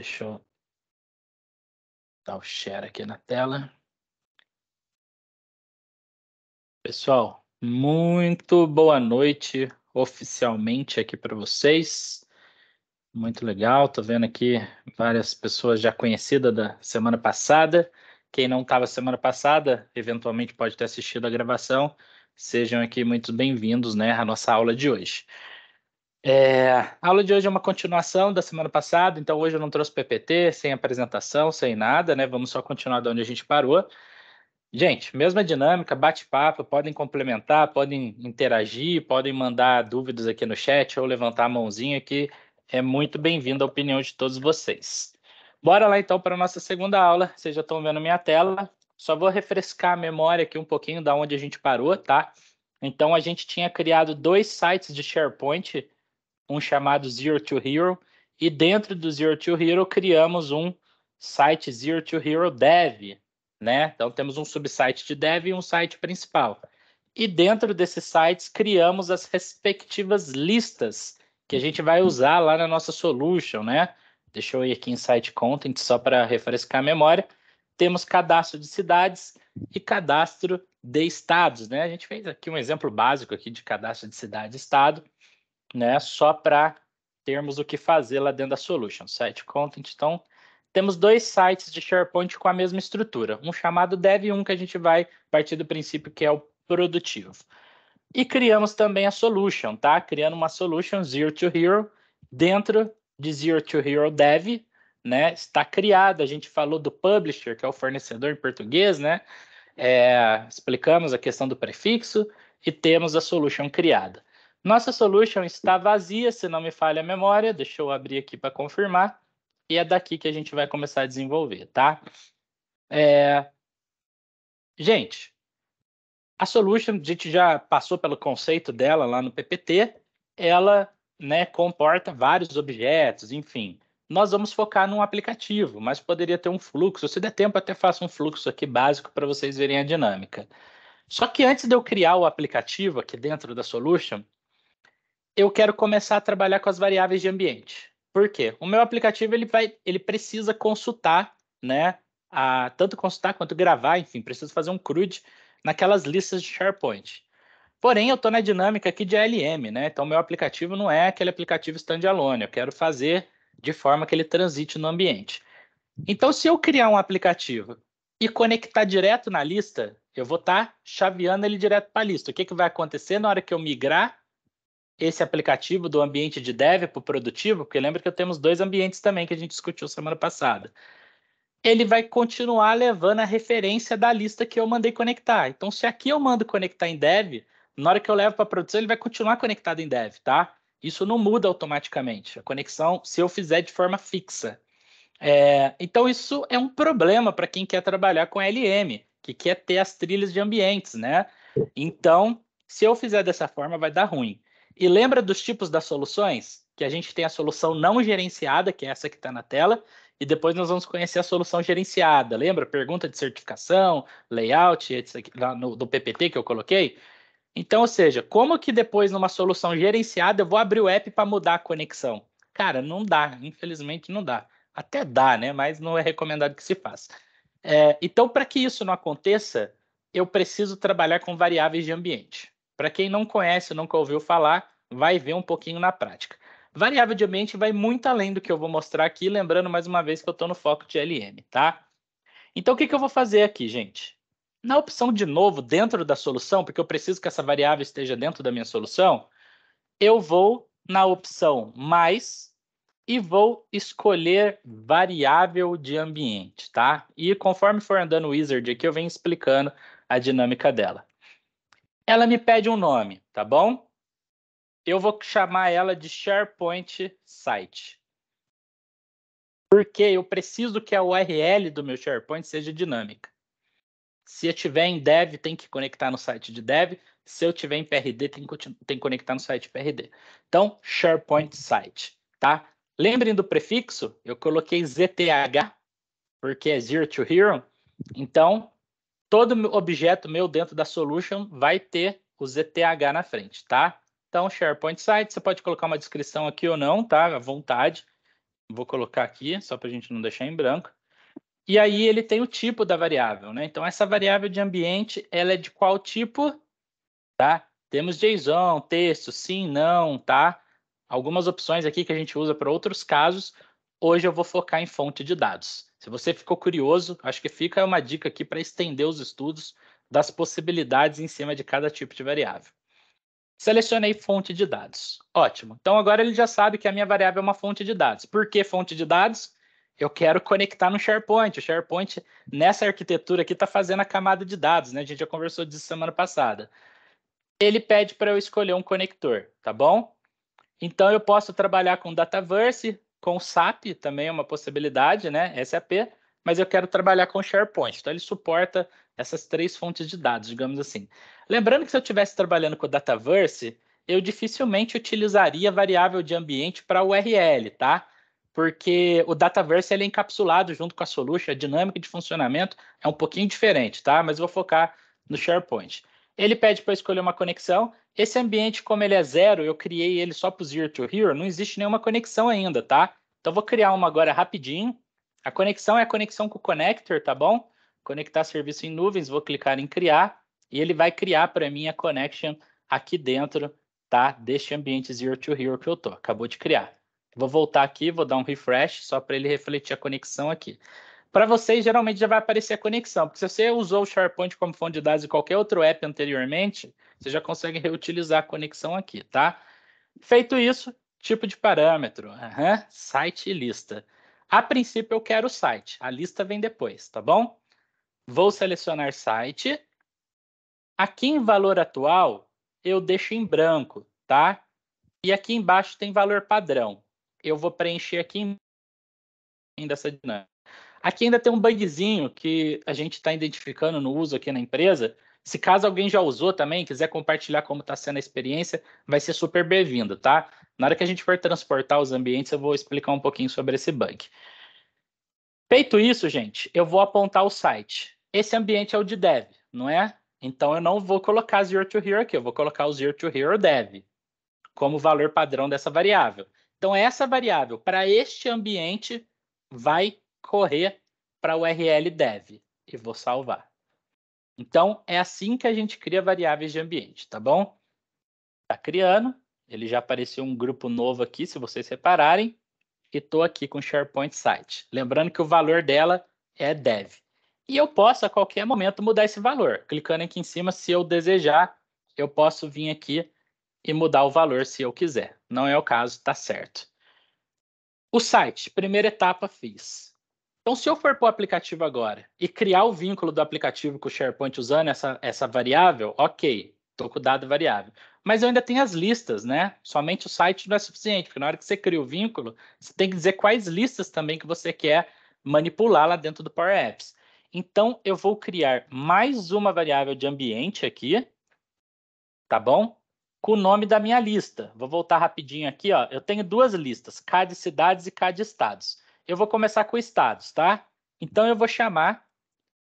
Deixa eu dar o share aqui na tela. Pessoal, muito boa noite oficialmente aqui para vocês. Muito legal, tô vendo aqui várias pessoas já conhecidas da semana passada. Quem não estava semana passada, eventualmente pode ter assistido a gravação. Sejam aqui muito bem-vindos, né, à nossa aula de hoje. É, a aula de hoje é uma continuação da semana passada, então hoje eu não trouxe PPT, sem apresentação, sem nada, né? Vamos só continuar de onde a gente parou. Gente, mesma dinâmica, bate-papo, podem complementar, podem interagir, podem mandar dúvidas aqui no chat ou levantar a mãozinha aqui, é muito bem-vinda a opinião de todos vocês. Bora lá então para a nossa segunda aula, vocês já estão vendo minha tela, só vou refrescar a memória aqui um pouquinho da onde a gente parou, tá? Então a gente tinha criado dois sites de SharePoint um chamado Zero to Hero, e dentro do Zero to Hero criamos um site Zero to Hero Dev, né? Então temos um subsite de dev e um site principal. E dentro desses sites criamos as respectivas listas que a gente vai usar lá na nossa solution, né? Deixa eu ir aqui em site content só para refrescar a memória. Temos cadastro de cidades e cadastro de estados, né? A gente fez aqui um exemplo básico aqui de cadastro de cidade e estado né? Só para termos o que fazer lá dentro da solution, site content. Então, temos dois sites de SharePoint com a mesma estrutura, um chamado dev e um que a gente vai partir do princípio que é o produtivo. E criamos também a solution, tá? Criando uma solution zero to hero dentro de zero to hero dev, né? Está criada, a gente falou do publisher, que é o fornecedor em português, né? É, explicamos a questão do prefixo e temos a solution criada. Nossa solution está vazia, se não me falha a memória. Deixa eu abrir aqui para confirmar. E é daqui que a gente vai começar a desenvolver, tá? É... Gente, a solution, a gente já passou pelo conceito dela lá no PPT. Ela né, comporta vários objetos, enfim. Nós vamos focar num aplicativo, mas poderia ter um fluxo. Se der tempo, até faço um fluxo aqui básico para vocês verem a dinâmica. Só que antes de eu criar o aplicativo aqui dentro da solution, eu quero começar a trabalhar com as variáveis de ambiente. Por quê? O meu aplicativo ele vai, ele precisa consultar, né? A, tanto consultar quanto gravar, enfim, preciso fazer um CRUD naquelas listas de SharePoint. Porém, eu estou na dinâmica aqui de ALM, né? Então, meu aplicativo não é aquele aplicativo standalone. Eu quero fazer de forma que ele transite no ambiente. Então, se eu criar um aplicativo e conectar direto na lista, eu vou estar tá chaveando ele direto para a lista. O que, que vai acontecer na hora que eu migrar esse aplicativo do ambiente de dev para o produtivo, porque lembra que temos dois ambientes também que a gente discutiu semana passada. Ele vai continuar levando a referência da lista que eu mandei conectar. Então, se aqui eu mando conectar em dev, na hora que eu levo para produção, ele vai continuar conectado em dev, tá? Isso não muda automaticamente. A conexão, se eu fizer de forma fixa. É, então, isso é um problema para quem quer trabalhar com LM, que quer ter as trilhas de ambientes, né? Então, se eu fizer dessa forma, vai dar ruim. E lembra dos tipos das soluções? Que a gente tem a solução não gerenciada, que é essa que está na tela, e depois nós vamos conhecer a solução gerenciada. Lembra? Pergunta de certificação, layout, etc, no, do PPT que eu coloquei. Então, ou seja, como que depois numa solução gerenciada eu vou abrir o app para mudar a conexão? Cara, não dá, infelizmente não dá. Até dá, né? Mas não é recomendado que se faça. É, então, para que isso não aconteça, eu preciso trabalhar com variáveis de ambiente. Para quem não conhece, nunca ouviu falar, vai ver um pouquinho na prática. Variável de ambiente vai muito além do que eu vou mostrar aqui, lembrando mais uma vez que eu estou no foco de LM, tá? Então, o que, que eu vou fazer aqui, gente? Na opção de novo, dentro da solução, porque eu preciso que essa variável esteja dentro da minha solução, eu vou na opção mais e vou escolher variável de ambiente, tá? E conforme for andando o wizard aqui, eu venho explicando a dinâmica dela. Ela me pede um nome, tá bom? Eu vou chamar ela de SharePoint Site. Porque eu preciso que a URL do meu SharePoint seja dinâmica. Se eu tiver em dev, tem que conectar no site de dev. Se eu tiver em PRD, tem que, tem que conectar no site PRD. Então, SharePoint Site, tá? Lembrem do prefixo? Eu coloquei ZTH, porque é Zero to Hero. Então, todo objeto meu dentro da solution vai ter o ZTH na frente, tá? Então, SharePoint Site, você pode colocar uma descrição aqui ou não, tá? À vontade. Vou colocar aqui, só para a gente não deixar em branco. E aí ele tem o tipo da variável, né? Então, essa variável de ambiente, ela é de qual tipo? Tá? Temos JSON, texto, sim, não, tá? Algumas opções aqui que a gente usa para outros casos. Hoje eu vou focar em fonte de dados. Se você ficou curioso, acho que fica uma dica aqui para estender os estudos das possibilidades em cima de cada tipo de variável. Selecionei fonte de dados. Ótimo. Então agora ele já sabe que a minha variável é uma fonte de dados. Por que fonte de dados? Eu quero conectar no SharePoint. O SharePoint, nessa arquitetura aqui, está fazendo a camada de dados, né? A gente já conversou disso semana passada. Ele pede para eu escolher um conector, tá bom? Então eu posso trabalhar com Dataverse, com SAP também é uma possibilidade, né? SAP, mas eu quero trabalhar com SharePoint. Então ele suporta essas três fontes de dados, digamos assim. Lembrando que se eu estivesse trabalhando com o Dataverse, eu dificilmente utilizaria variável de ambiente para URL, tá? Porque o Dataverse ele é encapsulado junto com a Solution, a dinâmica de funcionamento é um pouquinho diferente, tá? Mas eu vou focar no SharePoint. Ele pede para escolher uma conexão. Esse ambiente, como ele é zero, eu criei ele só para o Zero to Hero, não existe nenhuma conexão ainda, tá? Então, vou criar uma agora rapidinho. A conexão é a conexão com o connector, tá bom? Conectar serviço em nuvens, vou clicar em criar, e ele vai criar para mim a connection aqui dentro, tá? Deste ambiente Zero to Hero que eu tô, acabou de criar. Vou voltar aqui, vou dar um refresh só para ele refletir a conexão aqui. Para vocês, geralmente já vai aparecer a conexão, porque se você usou o SharePoint como fonte de dados e qualquer outro app anteriormente, você já consegue reutilizar a conexão aqui, tá? Feito isso, tipo de parâmetro, uhum, site e lista. A princípio, eu quero o site, a lista vem depois, tá bom? Vou selecionar site. Aqui em valor atual, eu deixo em branco, tá? E aqui embaixo tem valor padrão. Eu vou preencher aqui em dessa dinâmica. Aqui ainda tem um bugzinho que a gente está identificando no uso aqui na empresa. Se caso alguém já usou também, quiser compartilhar como está sendo a experiência, vai ser super bem-vindo, tá? Na hora que a gente for transportar os ambientes, eu vou explicar um pouquinho sobre esse bug. Feito isso, gente, eu vou apontar o site. Esse ambiente é o de dev, não é? Então eu não vou colocar zero to hero aqui, eu vou colocar o zero to hero dev como valor padrão dessa variável. Então essa variável para este ambiente vai correr para o URL dev e vou salvar. Então, é assim que a gente cria variáveis de ambiente, tá bom? Está criando, ele já apareceu um grupo novo aqui, se vocês repararem, e estou aqui com o SharePoint Site. Lembrando que o valor dela é dev. E eu posso, a qualquer momento, mudar esse valor. Clicando aqui em cima, se eu desejar, eu posso vir aqui e mudar o valor se eu quiser. Não é o caso, tá certo. O site, primeira etapa fiz. Então, se eu for para o aplicativo agora e criar o vínculo do aplicativo com o SharePoint usando essa, essa variável, ok, estou com o dado variável. Mas eu ainda tenho as listas, né? Somente o site não é suficiente, porque na hora que você cria o vínculo, você tem que dizer quais listas também que você quer manipular lá dentro do Power Apps. Então, eu vou criar mais uma variável de ambiente aqui, tá bom? Com o nome da minha lista. Vou voltar rapidinho aqui, ó. Eu tenho duas listas, K de cidades e K de estados. Eu vou começar com estados, tá? Então eu vou chamar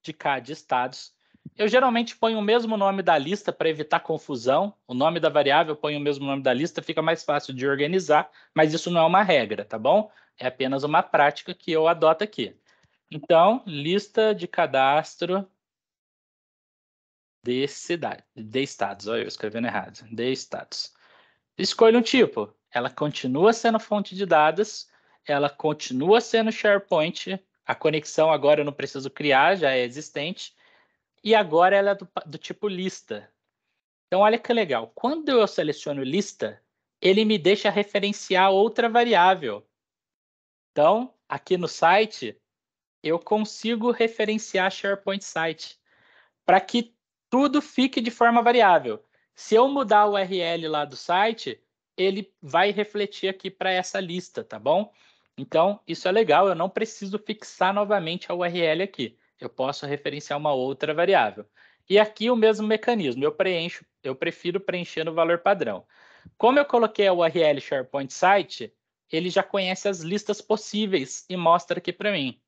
de K de estados. Eu geralmente ponho o mesmo nome da lista para evitar confusão. O nome da variável ponho o mesmo nome da lista, fica mais fácil de organizar, mas isso não é uma regra, tá bom? É apenas uma prática que eu adoto aqui. Então, lista de cadastro de cidade, de estados. Olha, eu escrevendo errado. De estados. Escolha um tipo. Ela continua sendo fonte de dados, ela continua sendo SharePoint, a conexão agora eu não preciso criar, já é existente, e agora ela é do, do tipo lista. Então, olha que legal. Quando eu seleciono lista, ele me deixa referenciar outra variável. Então, aqui no site, eu consigo referenciar SharePoint Site para que tudo fique de forma variável. Se eu mudar o URL lá do site, ele vai refletir aqui para essa lista, tá bom? Então, isso é legal, eu não preciso fixar novamente a URL aqui. Eu posso referenciar uma outra variável. E aqui o mesmo mecanismo, eu preencho, eu prefiro preencher no valor padrão. Como eu coloquei a URL SharePoint Site, ele já conhece as listas possíveis e mostra aqui para mim.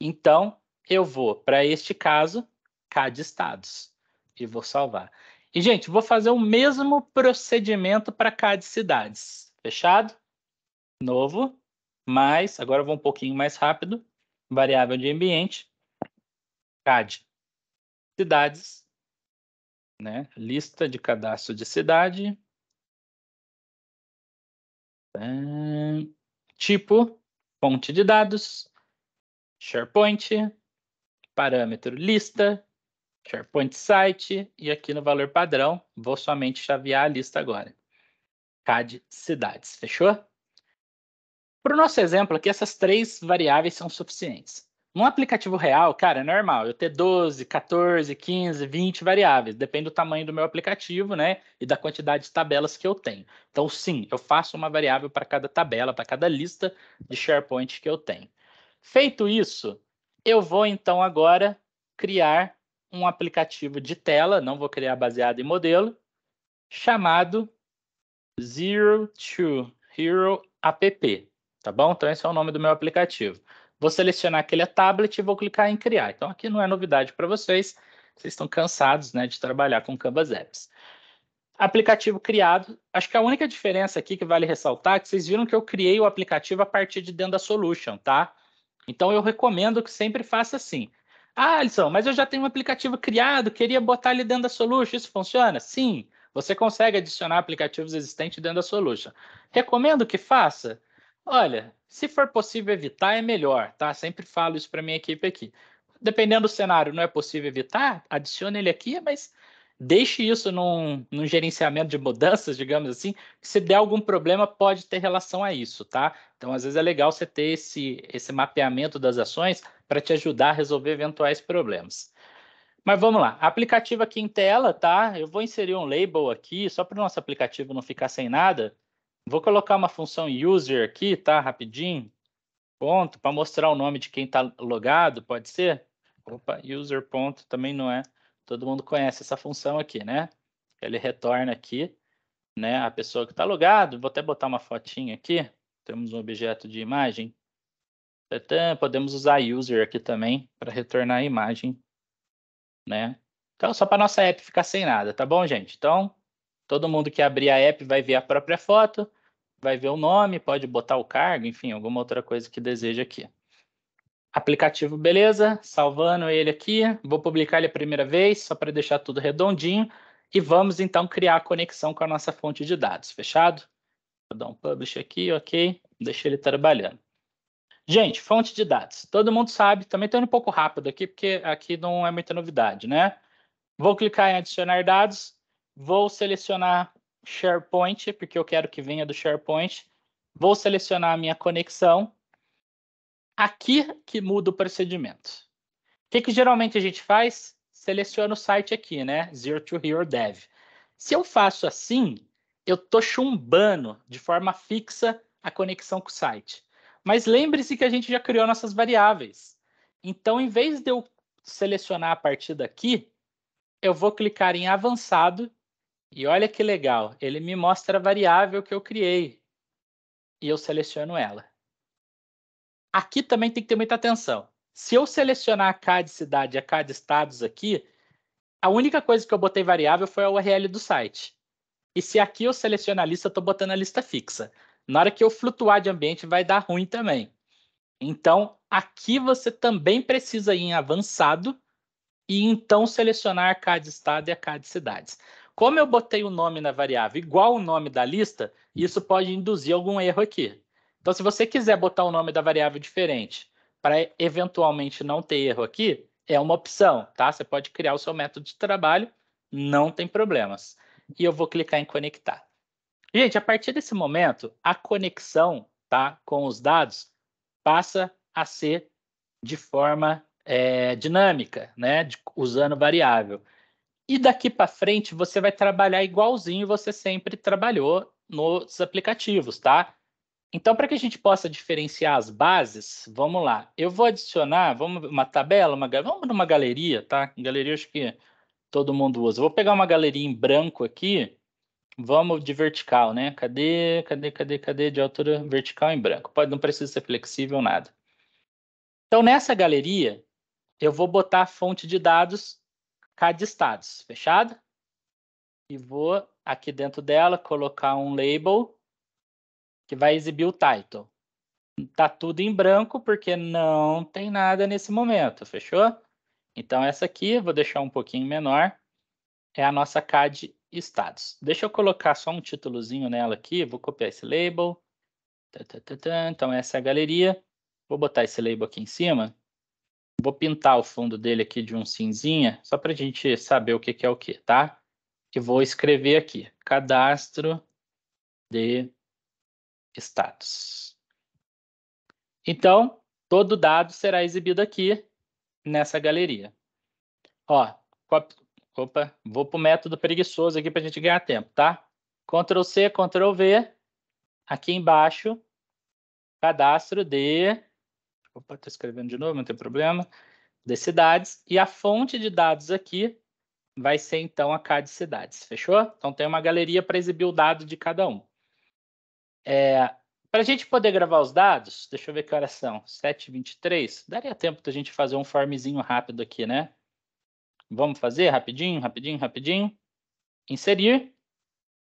Então, eu vou para este caso, K de estados, e vou salvar. E, gente, vou fazer o mesmo procedimento para K de cidades. Fechado? Novo. Mas, agora eu vou um pouquinho mais rápido, variável de ambiente, CAD, cidades, né? lista de cadastro de cidade, tipo, fonte de dados, SharePoint, parâmetro lista, SharePoint site, e aqui no valor padrão, vou somente chavear a lista agora. CAD cidades, fechou? Para o nosso exemplo aqui, essas três variáveis são suficientes. Num aplicativo real, cara, é normal eu ter 12, 14, 15, 20 variáveis, depende do tamanho do meu aplicativo, né? E da quantidade de tabelas que eu tenho. Então, sim, eu faço uma variável para cada tabela, para cada lista de SharePoint que eu tenho. Feito isso, eu vou então agora criar um aplicativo de tela, não vou criar baseado em modelo, chamado Zero to Hero App tá bom? Então esse é o nome do meu aplicativo. Vou selecionar aquele é tablet e vou clicar em criar. Então aqui não é novidade para vocês, vocês estão cansados né, de trabalhar com Canvas Apps. Aplicativo criado, acho que a única diferença aqui que vale ressaltar é que vocês viram que eu criei o aplicativo a partir de dentro da solution, tá? Então eu recomendo que sempre faça assim. Ah, Alisson, mas eu já tenho um aplicativo criado, queria botar ele dentro da solution, isso funciona? Sim, você consegue adicionar aplicativos existentes dentro da solution. Recomendo que faça? Olha, se for possível evitar, é melhor, tá? Sempre falo isso para minha equipe aqui. Dependendo do cenário, não é possível evitar, adicione ele aqui, mas deixe isso num, num gerenciamento de mudanças, digamos assim. Se der algum problema, pode ter relação a isso, tá? Então, às vezes é legal você ter esse, esse mapeamento das ações para te ajudar a resolver eventuais problemas. Mas vamos lá, aplicativo aqui em tela, tá? Eu vou inserir um label aqui, só para o nosso aplicativo não ficar sem nada. Vou colocar uma função user aqui, tá? Rapidinho. Ponto, para mostrar o nome de quem está logado, pode ser? Opa, user ponto também não é. Todo mundo conhece essa função aqui, né? Ele retorna aqui, né? A pessoa que está logado. Vou até botar uma fotinha aqui. Temos um objeto de imagem. Podemos usar user aqui também para retornar a imagem, né? Então, só para nossa app ficar sem nada, tá bom, gente? Então, Todo mundo que abrir a app vai ver a própria foto, vai ver o nome, pode botar o cargo, enfim, alguma outra coisa que deseja aqui. Aplicativo, beleza, salvando ele aqui, vou publicar ele a primeira vez, só para deixar tudo redondinho, e vamos então criar a conexão com a nossa fonte de dados, fechado? Vou dar um publish aqui, ok, deixa ele trabalhando. Gente, fonte de dados, todo mundo sabe, também estou indo um pouco rápido aqui, porque aqui não é muita novidade, né? Vou clicar em adicionar dados, Vou selecionar SharePoint, porque eu quero que venha do SharePoint. Vou selecionar a minha conexão. Aqui que muda o procedimento. O que, que geralmente a gente faz? Seleciona o site aqui, né? Zero to Here Dev. Se eu faço assim, eu estou chumbando de forma fixa a conexão com o site. Mas lembre-se que a gente já criou nossas variáveis. Então, em vez de eu selecionar a partir daqui, eu vou clicar em avançado e olha que legal, ele me mostra a variável que eu criei e eu seleciono ela. Aqui também tem que ter muita atenção. Se eu selecionar a K de cidade e a K de estados aqui, a única coisa que eu botei variável foi a URL do site. E se aqui eu seleciono a lista, eu estou botando a lista fixa. Na hora que eu flutuar de ambiente, vai dar ruim também. Então, aqui você também precisa ir em avançado e então selecionar a K de estado e a K de cidades. Como eu botei o nome na variável igual o nome da lista, isso pode induzir algum erro aqui. Então, se você quiser botar o nome da variável diferente para eventualmente não ter erro aqui, é uma opção, tá? Você pode criar o seu método de trabalho, não tem problemas. E eu vou clicar em conectar. Gente, a partir desse momento, a conexão tá, com os dados passa a ser de forma é, dinâmica, né, de, usando variável. E daqui para frente você vai trabalhar igualzinho você sempre trabalhou nos aplicativos, tá? Então, para que a gente possa diferenciar as bases, vamos lá. Eu vou adicionar, vamos uma tabela, uma, vamos numa galeria, tá? Galeria acho que todo mundo usa. vou pegar uma galeria em branco aqui. Vamos de vertical, né? Cadê, cadê, cadê, cadê de altura vertical em branco? Pode, não precisa ser flexível nada. Então, nessa galeria, eu vou botar a fonte de dados de estados, fechado? E vou aqui dentro dela colocar um label que vai exibir o title. Tá tudo em branco porque não tem nada nesse momento, fechou? Então essa aqui, vou deixar um pouquinho menor, é a nossa CAD estados. Deixa eu colocar só um títulozinho nela aqui, vou copiar esse label. Então essa é a galeria. Vou botar esse label aqui em cima Vou pintar o fundo dele aqui de um cinzinha, só para a gente saber o que, que é o que, tá? E vou escrever aqui, cadastro de status. Então, todo dado será exibido aqui nessa galeria. Ó, opa, vou para o método preguiçoso aqui para a gente ganhar tempo, tá? Ctrl C, Ctrl V, aqui embaixo, cadastro de opa, estou escrevendo de novo, não tem problema, de cidades, e a fonte de dados aqui vai ser, então, a K de cidades, fechou? Então, tem uma galeria para exibir o dado de cada um. É, para a gente poder gravar os dados, deixa eu ver que horas são, 7h23, daria tempo da gente fazer um formzinho rápido aqui, né? Vamos fazer rapidinho, rapidinho, rapidinho. Inserir.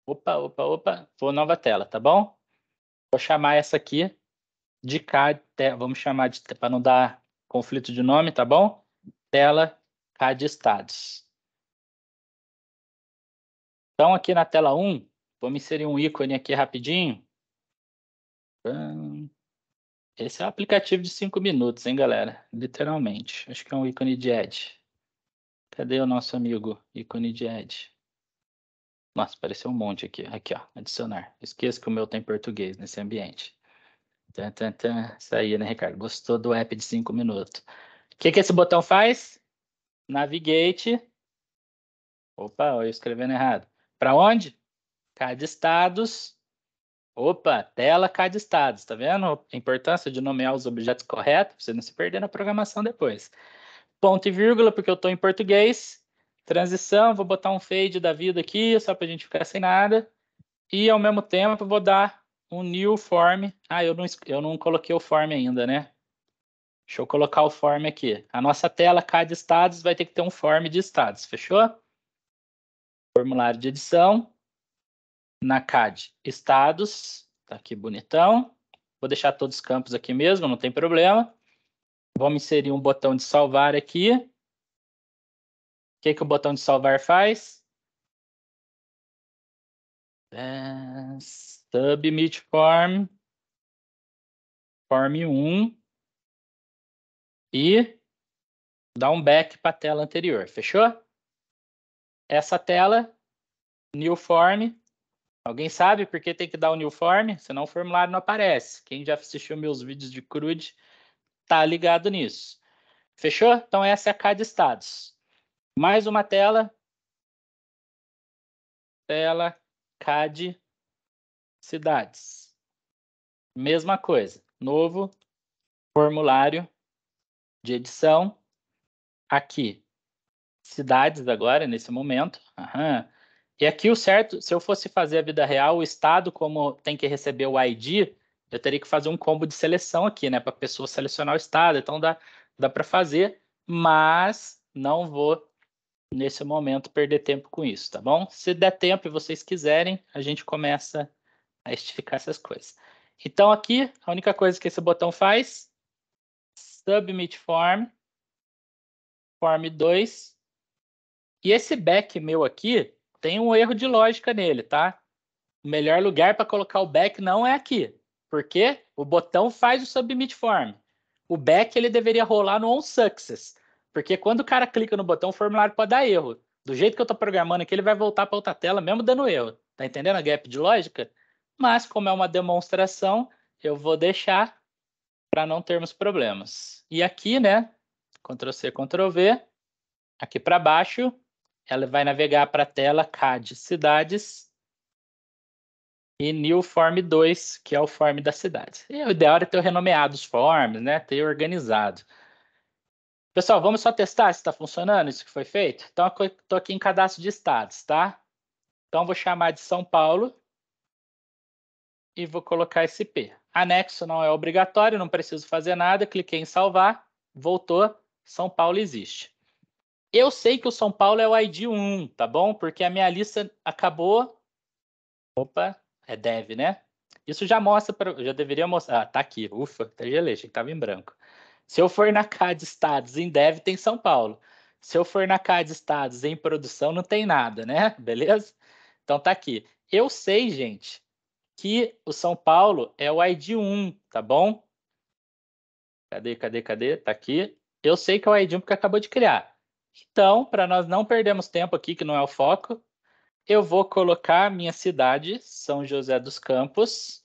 Opa, opa, opa. Vou nova tela, tá bom? Vou chamar essa aqui de K, vamos chamar de, para não dar conflito de nome, tá bom? Tela K de estados. Então, aqui na tela 1, vamos inserir um ícone aqui rapidinho. Hum, esse é um aplicativo de 5 minutos, hein, galera? Literalmente. Acho que é um ícone de Ed. Cadê o nosso amigo ícone de Ed? Nossa, apareceu um monte aqui. Aqui, ó, adicionar. Esqueça que o meu tem português nesse ambiente. Isso aí, né, Ricardo? Gostou do app de 5 minutos. O que, que esse botão faz? Navigate. Opa, eu escrevendo errado. Para onde? Cada estados. Opa, tela cada estados. Tá vendo a importância de nomear os objetos corretos para você não se perder na programação depois. Ponto e vírgula, porque eu estou em português. Transição, vou botar um fade da vida aqui, só para a gente ficar sem nada. E, ao mesmo tempo, vou dar um new form. Ah, eu não, eu não coloquei o form ainda, né? Deixa eu colocar o form aqui. A nossa tela, cada estados, vai ter que ter um form de estados, fechou? Formulário de edição. Na CAD, estados. Tá aqui bonitão. Vou deixar todos os campos aqui mesmo, não tem problema. Vamos inserir um botão de salvar aqui. O que, que o botão de salvar faz? Tub Form, Form 1 e dá um back para a tela anterior, fechou? Essa tela, new form, alguém sabe por que tem que dar o new form? Senão o formulário não aparece. Quem já assistiu meus vídeos de CRUD tá ligado nisso. Fechou? Então essa é a CAD Status. Mais uma tela, tela CAD cidades. Mesma coisa, novo formulário de edição aqui. Cidades agora, nesse momento. E aqui o certo, se eu fosse fazer a vida real, o Estado, como tem que receber o ID, eu teria que fazer um combo de seleção aqui, né? Para a pessoa selecionar o Estado. Então dá, dá para fazer, mas não vou, nesse momento, perder tempo com isso, tá bom? Se der tempo e vocês quiserem, a gente começa a estificar essas coisas. Então aqui, a única coisa que esse botão faz, submit form, form 2, e esse back meu aqui tem um erro de lógica nele, tá? O melhor lugar para colocar o back não é aqui, porque o botão faz o submit form. O back ele deveria rolar no on success, porque quando o cara clica no botão, o formulário pode dar erro. Do jeito que eu estou programando aqui, ele vai voltar para outra tela, mesmo dando erro. Tá entendendo a gap de lógica? mas como é uma demonstração, eu vou deixar para não termos problemas. E aqui, né, Ctrl C, Ctrl V, aqui para baixo, ela vai navegar para a tela CAD Cidades e New Form 2, que é o form da cidade. E o ideal é ter renomeado os forms, né, ter organizado. Pessoal, vamos só testar se está funcionando isso que foi feito? Então, estou aqui em cadastro de estados, tá? Então, vou chamar de São Paulo e vou colocar SP. Anexo não é obrigatório, não preciso fazer nada, cliquei em salvar, voltou, São Paulo existe. Eu sei que o São Paulo é o ID 1, tá bom? Porque a minha lista acabou. Opa, é dev, né? Isso já mostra, pra, já deveria mostrar. Ah, tá aqui, ufa, até gelei, achei que tava em branco. Se eu for na CAD Estados em dev, tem São Paulo. Se eu for na CAD Estados em produção, não tem nada, né? Beleza? Então tá aqui. Eu sei, gente, que o São Paulo é o ID 1, tá bom? Cadê, cadê, cadê? Tá aqui. Eu sei que é o ID 1 porque acabou de criar. Então, para nós não perdermos tempo aqui, que não é o foco, eu vou colocar minha cidade, São José dos Campos,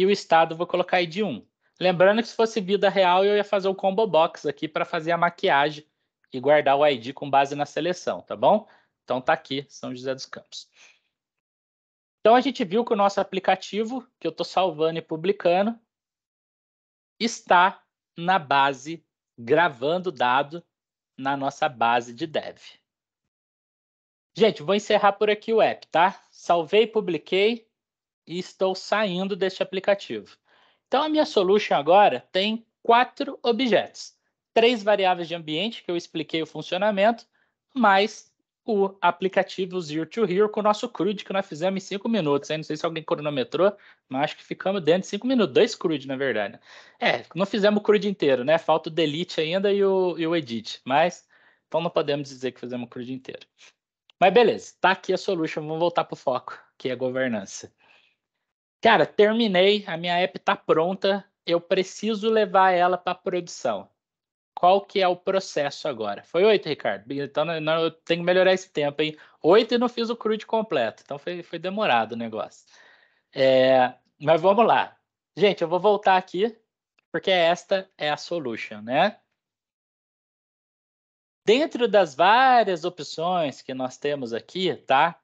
e o estado vou colocar ID 1. Lembrando que se fosse vida real, eu ia fazer o combo box aqui para fazer a maquiagem e guardar o ID com base na seleção, tá bom? Então tá aqui, São José dos Campos. Então a gente viu que o nosso aplicativo, que eu estou salvando e publicando, está na base, gravando dado na nossa base de dev. Gente, vou encerrar por aqui o app, tá? Salvei, publiquei e estou saindo deste aplicativo. Então a minha solution agora tem quatro objetos. Três variáveis de ambiente, que eu expliquei o funcionamento, mais o aplicativo Zero to Hero com o nosso crude que nós fizemos em cinco minutos. Aí não sei se alguém cronometrou, mas acho que ficamos dentro de cinco minutos. Dois crude, na verdade. É, não fizemos o crude inteiro, né? Falta o delete ainda e o, e o edit. Mas, então não podemos dizer que fizemos o crude inteiro. Mas beleza, tá aqui a solution. Vamos voltar pro foco, que é a governança. Cara, terminei, a minha app tá pronta. Eu preciso levar ela para produção qual que é o processo agora? Foi oito, Ricardo. Então né, não, eu tenho que melhorar esse tempo, hein? Oito e não fiz o crude completo. Então foi, foi demorado o negócio. É, mas vamos lá. Gente, eu vou voltar aqui, porque esta é a solution, né? Dentro das várias opções que nós temos aqui, tá?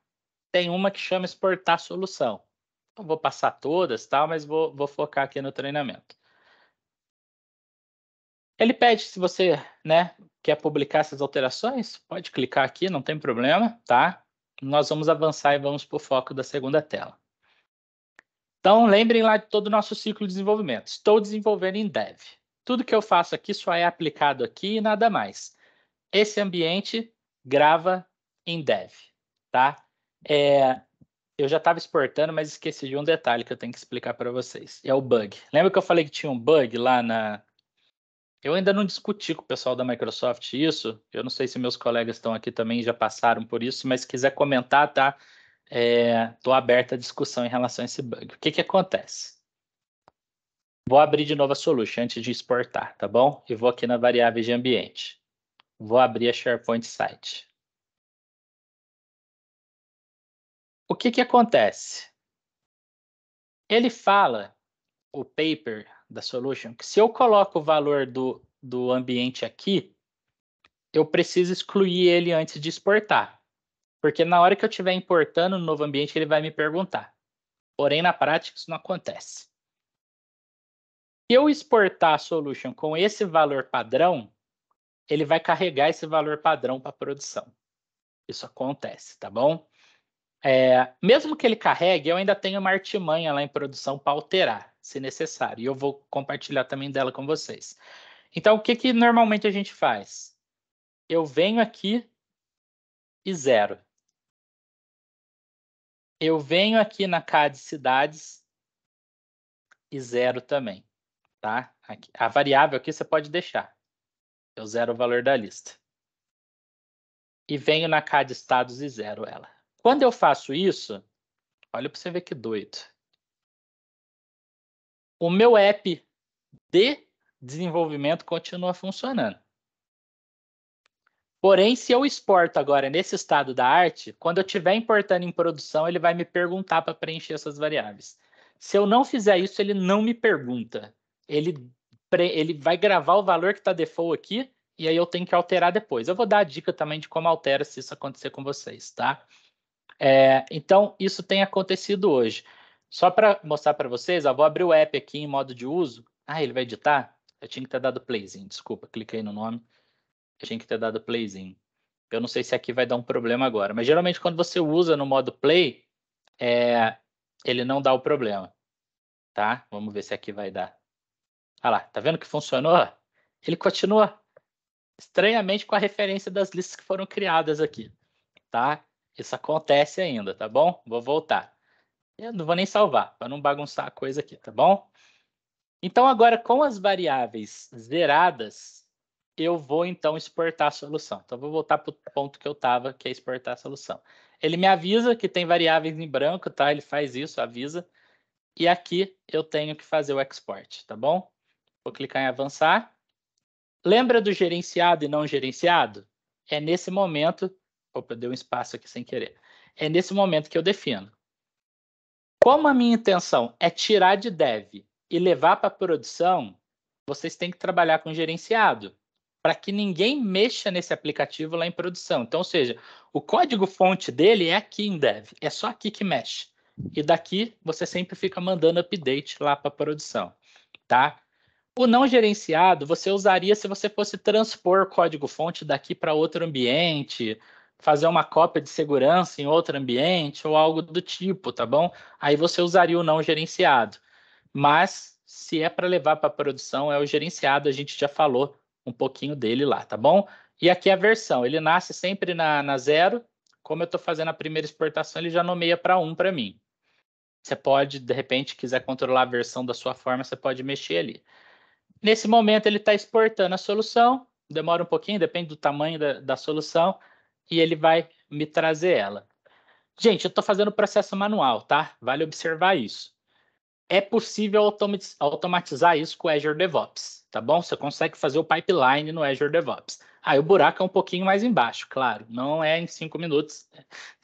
Tem uma que chama exportar solução. Eu então, vou passar todas, tá? Mas vou, vou focar aqui no treinamento. Ele pede se você, né, quer publicar essas alterações, pode clicar aqui, não tem problema, tá? Nós vamos avançar e vamos para o foco da segunda tela. Então, lembrem lá de todo o nosso ciclo de desenvolvimento. Estou desenvolvendo em dev. Tudo que eu faço aqui só é aplicado aqui e nada mais. Esse ambiente grava em dev, tá? É, eu já estava exportando, mas esqueci de um detalhe que eu tenho que explicar para vocês. É o bug. Lembra que eu falei que tinha um bug lá na, eu ainda não discuti com o pessoal da Microsoft isso. Eu não sei se meus colegas estão aqui também já passaram por isso, mas se quiser comentar, tá? Estou é, aberta à discussão em relação a esse bug. O que, que acontece? Vou abrir de novo a solution antes de exportar, tá bom? E vou aqui na variável de ambiente. Vou abrir a SharePoint Site. O que, que acontece? Ele fala, o paper, da solution, que se eu coloco o valor do, do ambiente aqui, eu preciso excluir ele antes de exportar. Porque na hora que eu estiver importando no novo ambiente, ele vai me perguntar. Porém, na prática, isso não acontece. Se eu exportar a solution com esse valor padrão, ele vai carregar esse valor padrão para a produção. Isso acontece, tá bom? É, mesmo que ele carregue, eu ainda tenho uma artimanha lá em produção para alterar se necessário. E eu vou compartilhar também dela com vocês. Então, o que, que normalmente a gente faz? Eu venho aqui e zero. Eu venho aqui na CAD cidades e zero também, tá? Aqui, a variável aqui você pode deixar. Eu zero o valor da lista. E venho na CAD estados e zero ela. Quando eu faço isso, olha para você ver que doido o meu app de desenvolvimento continua funcionando. Porém, se eu exporto agora nesse estado da arte, quando eu estiver importando em produção, ele vai me perguntar para preencher essas variáveis. Se eu não fizer isso, ele não me pergunta. Ele, ele vai gravar o valor que está default aqui e aí eu tenho que alterar depois. Eu vou dar a dica também de como altera se isso acontecer com vocês, tá? É, então, isso tem acontecido hoje. Só para mostrar para vocês, ó, vou abrir o app aqui em modo de uso. Ah, ele vai editar? Eu tinha que ter dado playzinho, desculpa, cliquei no nome. Eu tinha que ter dado playzinho. Eu não sei se aqui vai dar um problema agora, mas geralmente quando você usa no modo play, é, ele não dá o problema. Tá? Vamos ver se aqui vai dar. Ah lá, tá vendo que funcionou? Ele continua estranhamente com a referência das listas que foram criadas aqui, tá? Isso acontece ainda, tá bom? Vou voltar. Eu não vou nem salvar, para não bagunçar a coisa aqui, tá bom? Então, agora com as variáveis zeradas, eu vou então exportar a solução. Então, eu vou voltar para o ponto que eu estava, que é exportar a solução. Ele me avisa que tem variáveis em branco, tá? Ele faz isso, avisa. E aqui eu tenho que fazer o export, tá bom? Vou clicar em avançar. Lembra do gerenciado e não gerenciado? É nesse momento... Opa, eu dei um espaço aqui sem querer. É nesse momento que eu defino. Como a minha intenção é tirar de dev e levar para produção, vocês têm que trabalhar com gerenciado para que ninguém mexa nesse aplicativo lá em produção. Então, ou seja, o código-fonte dele é aqui em dev, é só aqui que mexe. E daqui você sempre fica mandando update lá para produção, tá? O não gerenciado você usaria se você fosse transpor código-fonte daqui para outro ambiente fazer uma cópia de segurança em outro ambiente ou algo do tipo, tá bom? Aí você usaria o não gerenciado. Mas se é para levar para produção, é o gerenciado, a gente já falou um pouquinho dele lá, tá bom? E aqui a versão, ele nasce sempre na, na zero. Como eu estou fazendo a primeira exportação, ele já nomeia para um para mim. Você pode, de repente, quiser controlar a versão da sua forma, você pode mexer ali. Nesse momento, ele está exportando a solução, demora um pouquinho, depende do tamanho da, da solução e ele vai me trazer ela. Gente, eu estou fazendo o processo manual, tá? Vale observar isso. É possível automatizar isso com o Azure DevOps, tá bom? Você consegue fazer o pipeline no Azure DevOps. Aí ah, o buraco é um pouquinho mais embaixo, claro. Não é em cinco minutos.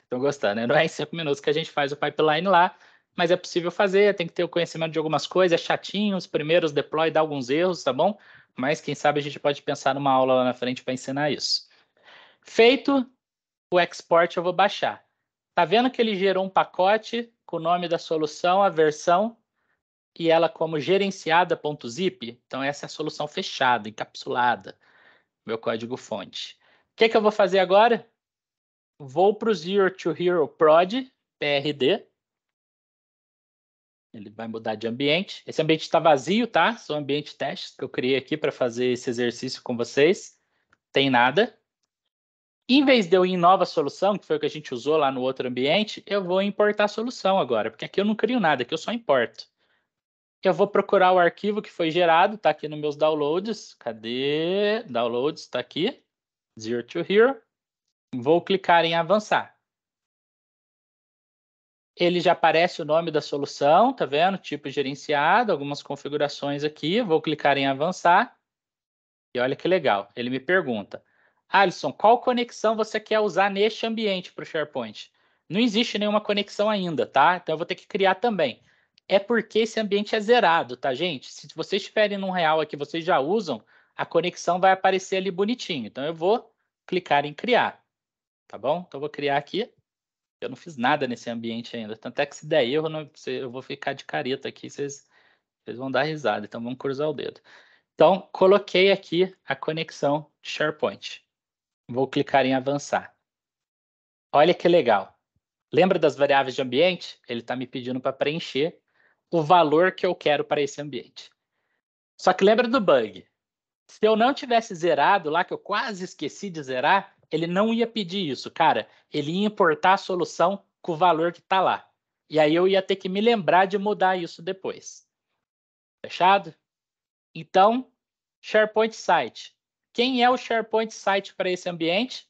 Estão gostando, né? Não é em cinco minutos que a gente faz o pipeline lá, mas é possível fazer, tem que ter o conhecimento de algumas coisas, é chatinho, os primeiros deploy dá alguns erros, tá bom? Mas quem sabe a gente pode pensar numa aula lá na frente para ensinar isso. Feito, o export eu vou baixar. Tá vendo que ele gerou um pacote com o nome da solução, a versão e ela como gerenciada.zip? Então essa é a solução fechada, encapsulada, meu código fonte. O que, que eu vou fazer agora? Vou para o Zero to Hero prod, PRD. Ele vai mudar de ambiente. Esse ambiente está vazio, tá? São ambiente testes que eu criei aqui para fazer esse exercício com vocês. Tem nada em vez de eu ir em nova solução, que foi o que a gente usou lá no outro ambiente, eu vou importar a solução agora, porque aqui eu não crio nada, aqui eu só importo. Eu vou procurar o arquivo que foi gerado, está aqui nos meus downloads. Cadê? Downloads, está aqui. Zero to here. Vou clicar em avançar. Ele já aparece o nome da solução, tá vendo? Tipo gerenciado, algumas configurações aqui. Vou clicar em avançar. E olha que legal, ele me pergunta, Alisson, qual conexão você quer usar neste ambiente para o SharePoint? Não existe nenhuma conexão ainda, tá? Então eu vou ter que criar também. É porque esse ambiente é zerado, tá, gente? Se vocês estiverem num real aqui, vocês já usam, a conexão vai aparecer ali bonitinho. Então eu vou clicar em criar, tá bom? Então eu vou criar aqui. Eu não fiz nada nesse ambiente ainda. Tanto é que se der erro, eu, vou ficar de careta aqui, vocês, vocês vão dar risada. Então vamos cruzar o dedo. Então, coloquei aqui a conexão de SharePoint. Vou clicar em avançar. Olha que legal. Lembra das variáveis de ambiente? Ele está me pedindo para preencher o valor que eu quero para esse ambiente. Só que lembra do bug. Se eu não tivesse zerado lá, que eu quase esqueci de zerar, ele não ia pedir isso, cara. Ele ia importar a solução com o valor que está lá. E aí eu ia ter que me lembrar de mudar isso depois. Fechado? Então, SharePoint Site. Quem é o SharePoint Site para esse ambiente?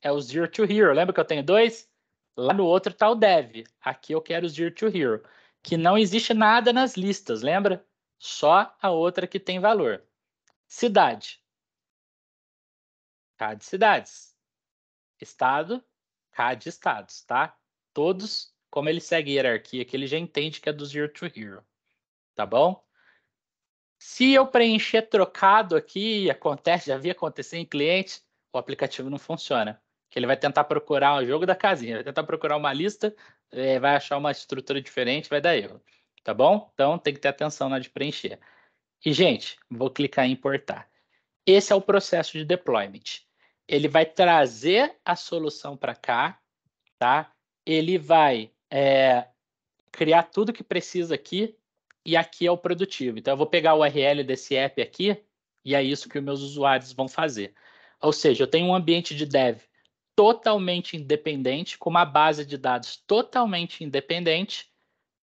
É o Zero to Hero. Lembra que eu tenho dois? Lá no outro está o Dev. Aqui eu quero o Zero to Hero, que não existe nada nas listas, lembra? Só a outra que tem valor. Cidade. CAD cidades. Estado, CAD estados, tá? Todos, como ele segue a hierarquia que ele já entende que é do Zero to Hero. Tá bom? Se eu preencher trocado aqui, acontece, já vi acontecer em cliente, o aplicativo não funciona. Que ele vai tentar procurar o jogo da casinha, vai tentar procurar uma lista, é, vai achar uma estrutura diferente, vai dar erro. Tá bom? Então tem que ter atenção na hora de preencher. E, gente, vou clicar em importar. Esse é o processo de deployment. Ele vai trazer a solução para cá, tá? Ele vai é, criar tudo que precisa aqui e aqui é o produtivo. Então, eu vou pegar o URL desse app aqui e é isso que os meus usuários vão fazer. Ou seja, eu tenho um ambiente de dev totalmente independente, com uma base de dados totalmente independente,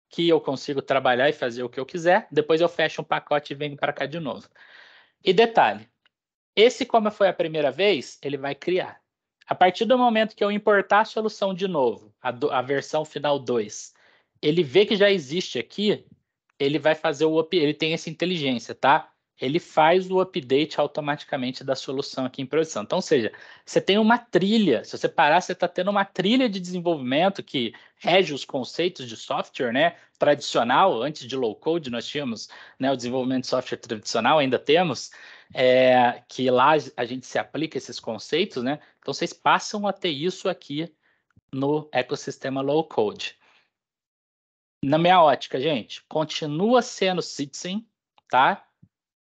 que eu consigo trabalhar e fazer o que eu quiser. Depois eu fecho um pacote e venho para cá de novo. E detalhe, esse como foi a primeira vez, ele vai criar. A partir do momento que eu importar a solução de novo, a, do, a versão final 2, ele vê que já existe aqui ele vai fazer o up, ele tem essa inteligência, tá? Ele faz o update automaticamente da solução aqui em produção. Então, ou seja, você tem uma trilha, se você parar, você está tendo uma trilha de desenvolvimento que rege os conceitos de software, né? Tradicional, antes de low code, nós tínhamos né, o desenvolvimento de software tradicional, ainda temos, é, que lá a gente se aplica esses conceitos, né? Então, vocês passam a ter isso aqui no ecossistema low code na minha ótica, gente, continua sendo citizen, tá?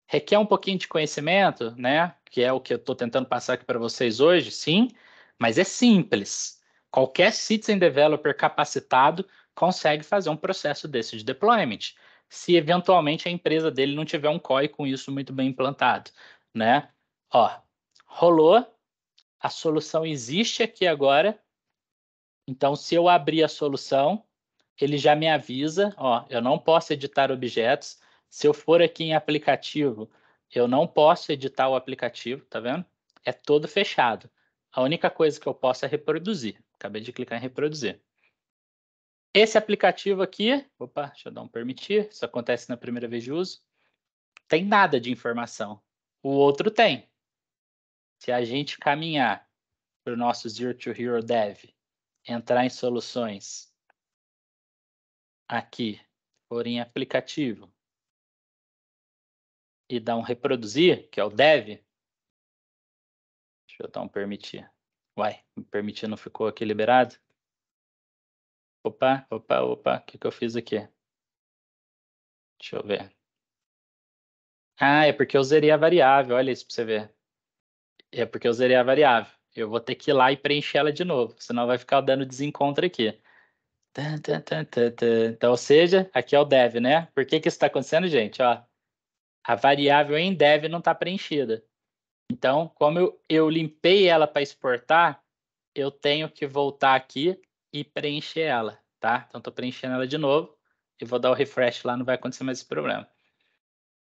Requer um pouquinho de conhecimento, né? Que é o que eu estou tentando passar aqui para vocês hoje, sim, mas é simples. Qualquer citizen developer capacitado consegue fazer um processo desse de deployment, se eventualmente a empresa dele não tiver um COI com isso muito bem implantado, né? Ó, rolou, a solução existe aqui agora. Então, se eu abrir a solução, ele já me avisa, ó, eu não posso editar objetos. Se eu for aqui em aplicativo, eu não posso editar o aplicativo, tá vendo? É todo fechado. A única coisa que eu posso é reproduzir. Acabei de clicar em reproduzir. Esse aplicativo aqui, opa, deixa eu dar um permitir, isso acontece na primeira vez de uso, tem nada de informação. O outro tem. Se a gente caminhar para o nosso Zero to Hero Dev, entrar em soluções aqui for em aplicativo e dar um reproduzir, que é o dev, deixa eu dar um permitir. Uai, permitir não ficou aqui liberado? Opa, opa, opa, o que, que eu fiz aqui? Deixa eu ver. Ah, é porque eu zerei a variável, olha isso para você ver. É porque eu zerei a variável. Eu vou ter que ir lá e preencher ela de novo, senão vai ficar dando desencontro aqui então, ou seja, aqui é o dev, né? Por que, que isso está acontecendo, gente? Ó, a variável em dev não está preenchida. Então, como eu, eu limpei ela para exportar, eu tenho que voltar aqui e preencher ela, tá? Então, estou preenchendo ela de novo e vou dar o refresh lá, não vai acontecer mais esse problema.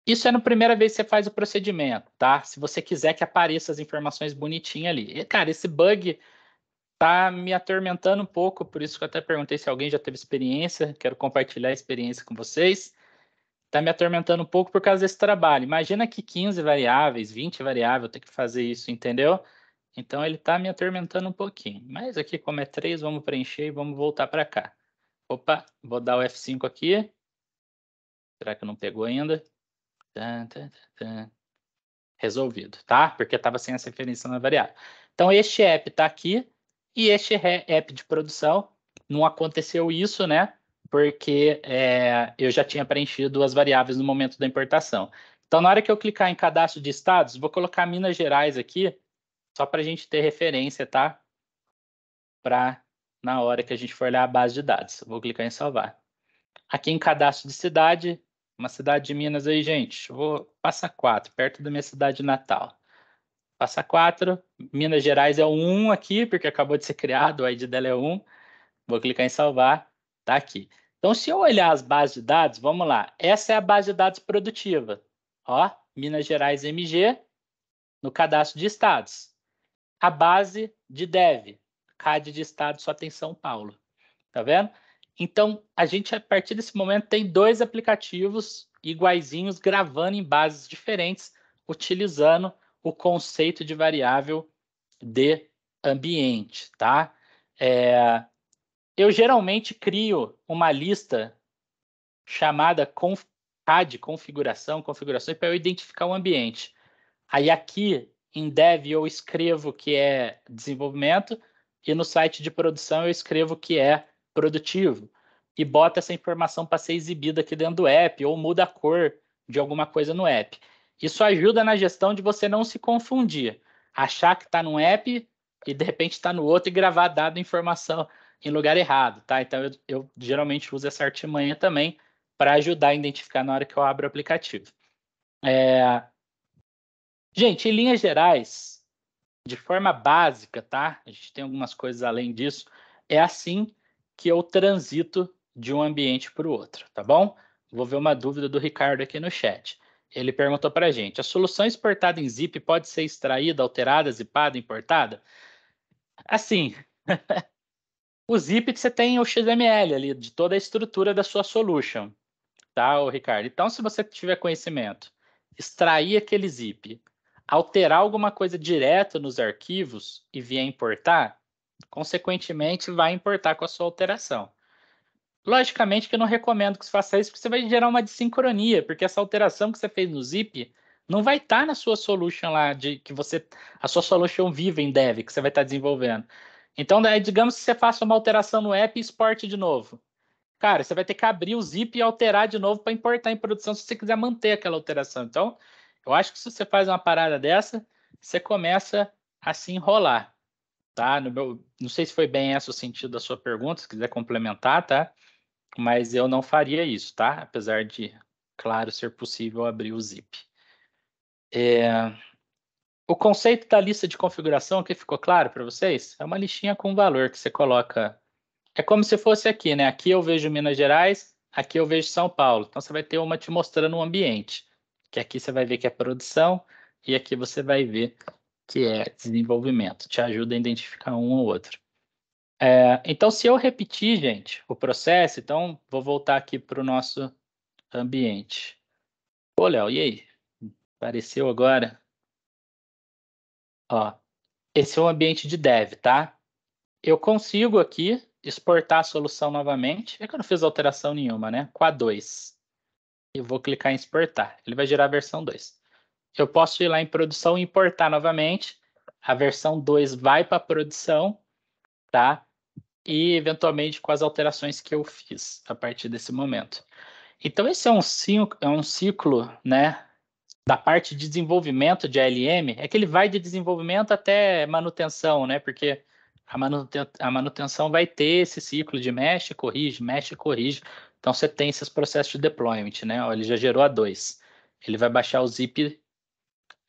Isso é na primeira vez que você faz o procedimento, tá? Se você quiser que apareça as informações bonitinhas ali. E, cara, esse bug tá me atormentando um pouco, por isso que eu até perguntei se alguém já teve experiência, quero compartilhar a experiência com vocês. Tá me atormentando um pouco por causa desse trabalho. Imagina que 15 variáveis, 20 variáveis, eu tenho que fazer isso, entendeu? Então ele tá me atormentando um pouquinho. Mas aqui como é 3, vamos preencher e vamos voltar para cá. Opa, vou dar o F5 aqui. Será que não pegou ainda? Resolvido, tá? Porque estava sem essa referência na variável. Então, este app está aqui e este app de produção, não aconteceu isso, né? Porque é, eu já tinha preenchido as variáveis no momento da importação. Então, na hora que eu clicar em cadastro de estados, vou colocar Minas Gerais aqui, só para a gente ter referência, tá? Para na hora que a gente for olhar a base de dados. Vou clicar em salvar. Aqui em cadastro de cidade, uma cidade de Minas aí, gente. Vou passar quatro, perto da minha cidade natal passa 4. Minas Gerais é o 1 aqui, porque acabou de ser criado, o ID dela é 1. Vou clicar em salvar, tá aqui. Então, se eu olhar as bases de dados, vamos lá. Essa é a base de dados produtiva. Ó, Minas Gerais MG, no cadastro de estados. A base de DEV, CAD de estado só tem São Paulo. Tá vendo? Então, a gente, a partir desse momento, tem dois aplicativos iguaizinhos gravando em bases diferentes, utilizando o conceito de variável de ambiente, tá? É, eu geralmente crio uma lista chamada CAD, tá, configuração, configurações, para eu identificar o ambiente. Aí aqui em dev eu escrevo que é desenvolvimento e no site de produção eu escrevo que é produtivo e bota essa informação para ser exibida aqui dentro do app ou muda a cor de alguma coisa no app. Isso ajuda na gestão de você não se confundir, achar que está num app e de repente está no outro e gravar dado informação em lugar errado, tá? Então eu, eu geralmente uso essa artimanha também para ajudar a identificar na hora que eu abro o aplicativo. É... Gente, em linhas gerais, de forma básica, tá? A gente tem algumas coisas além disso. É assim que eu transito de um ambiente para o outro, tá bom? Vou ver uma dúvida do Ricardo aqui no chat. Ele perguntou para a gente: a solução exportada em zip pode ser extraída, alterada, zipada, importada? Assim, o zip que você tem é o XML ali de toda a estrutura da sua solution, tá, Ricardo? Então, se você tiver conhecimento, extrair aquele zip, alterar alguma coisa direto nos arquivos e vier importar, consequentemente vai importar com a sua alteração. Logicamente que eu não recomendo que você faça isso, porque você vai gerar uma desincronia, porque essa alteração que você fez no zip não vai estar tá na sua solution lá, de que você. A sua solution viva em dev, que você vai estar tá desenvolvendo. Então, daí, digamos que você faça uma alteração no app e exporte de novo. Cara, você vai ter que abrir o zip e alterar de novo para importar em produção se você quiser manter aquela alteração. Então, eu acho que se você faz uma parada dessa, você começa a se enrolar, tá? No meu, não sei se foi bem esse o sentido da sua pergunta, se quiser complementar, tá? mas eu não faria isso, tá? Apesar de, claro, ser possível abrir o zip. É... O conceito da lista de configuração que ficou claro para vocês é uma listinha com valor que você coloca. É como se fosse aqui, né? Aqui eu vejo Minas Gerais, aqui eu vejo São Paulo. Então você vai ter uma te mostrando o um ambiente, que aqui você vai ver que é produção e aqui você vai ver que é desenvolvimento. Te ajuda a identificar um ou outro. É, então, se eu repetir, gente, o processo, então vou voltar aqui para o nosso ambiente. Ô, Léo, e aí? Apareceu agora? Ó, esse é o ambiente de dev, tá? Eu consigo aqui exportar a solução novamente. É que eu não fiz alteração nenhuma, né? Com a 2. Eu vou clicar em exportar. Ele vai gerar a versão 2. Eu posso ir lá em produção e importar novamente. A versão 2 vai para produção tá? E eventualmente com as alterações que eu fiz a partir desse momento. Então esse é um, é um ciclo, né? Da parte de desenvolvimento de ALM, é que ele vai de desenvolvimento até manutenção, né? Porque a, manuten a manutenção vai ter esse ciclo de mexe, corrige, mexe, corrige. Então você tem esses processos de deployment, né? Ele já gerou a 2. Ele vai baixar o zip.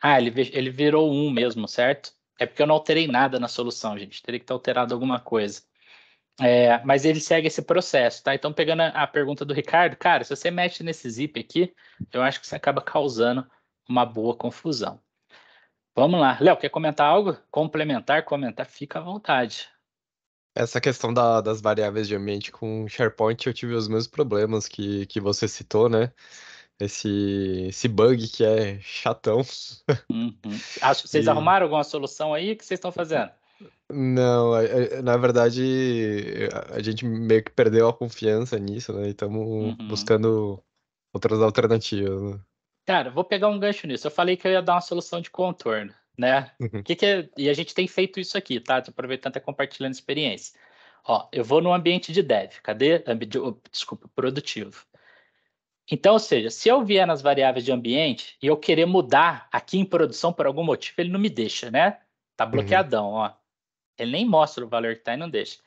Ah, ele, ele virou um mesmo, certo? É porque eu não alterei nada na solução, gente. Teria que ter alterado alguma coisa. É, mas ele segue esse processo, tá? Então, pegando a, pergunta do Ricardo, cara, se você mexe nesse zip aqui, eu acho que você acaba causando uma boa confusão. Vamos lá. Léo, quer comentar algo? Complementar, comentar, fica à vontade. Essa questão da, das variáveis de ambiente com SharePoint, eu tive os mesmos problemas que, que você citou, né? esse, esse bug que é chatão. Uhum. Acho que vocês e... arrumaram alguma solução aí? O que vocês estão fazendo? Não, é, é, na verdade a gente meio que perdeu a confiança nisso, né? E estamos uhum. buscando outras alternativas. Né? Cara, vou pegar um gancho nisso. Eu falei que eu ia dar uma solução de contorno, né? Uhum. Que que é... E a gente tem feito isso aqui, tá? Tô aproveitando e tá compartilhando experiência. Ó, eu vou no ambiente de dev, cadê? Oh, desculpa, produtivo. Então, ou seja, se eu vier nas variáveis de ambiente e eu querer mudar aqui em produção por algum motivo, ele não me deixa, né? Tá uhum. bloqueadão, uhum. ó. Ele nem mostra o valor que tá e não deixa.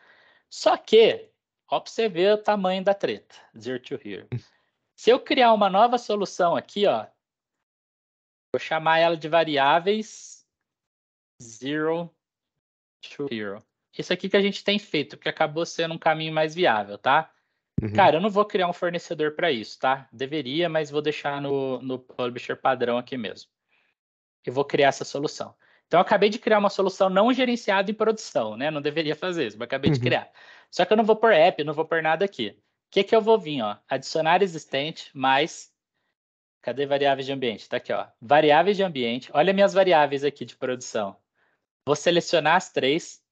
Só que, ó, pra você ver o tamanho da treta, zero to hero. Hum. Se eu criar uma nova solução aqui, ó, vou chamar ela de variáveis zero to hero. Isso aqui que a gente tem feito, que acabou sendo um caminho mais viável, tá? Uhum. Cara, eu não vou criar um fornecedor para isso, tá? Deveria, mas vou deixar no, no publisher padrão aqui mesmo. Eu vou criar essa solução. Então, eu acabei de criar uma solução não gerenciada em produção, né? Não deveria fazer isso, mas acabei uhum. de criar. Só que eu não vou pôr app, não vou pôr nada aqui. O que, que eu vou vir? Ó? Adicionar existente, mais. Cadê variáveis de ambiente? Está aqui, ó. Variáveis de ambiente. Olha minhas variáveis aqui de produção. Vou selecionar as três,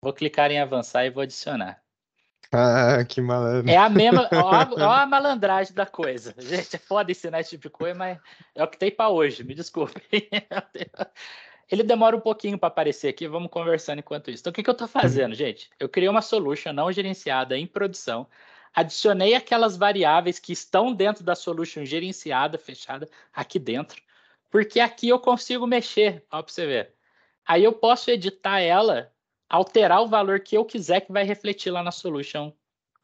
vou clicar em avançar e vou adicionar. Ah, que malandro. É a mesma, Olha a malandragem da coisa. Gente, é foda ensinar esse tipo de coisa, mas é o que tem para hoje, me desculpe. Ele demora um pouquinho para aparecer aqui, vamos conversando enquanto isso. Então, o que, que eu estou fazendo, gente? Eu criei uma solution não gerenciada em produção, adicionei aquelas variáveis que estão dentro da solution gerenciada, fechada, aqui dentro, porque aqui eu consigo mexer, ó, para você ver. Aí eu posso editar ela alterar o valor que eu quiser que vai refletir lá na solution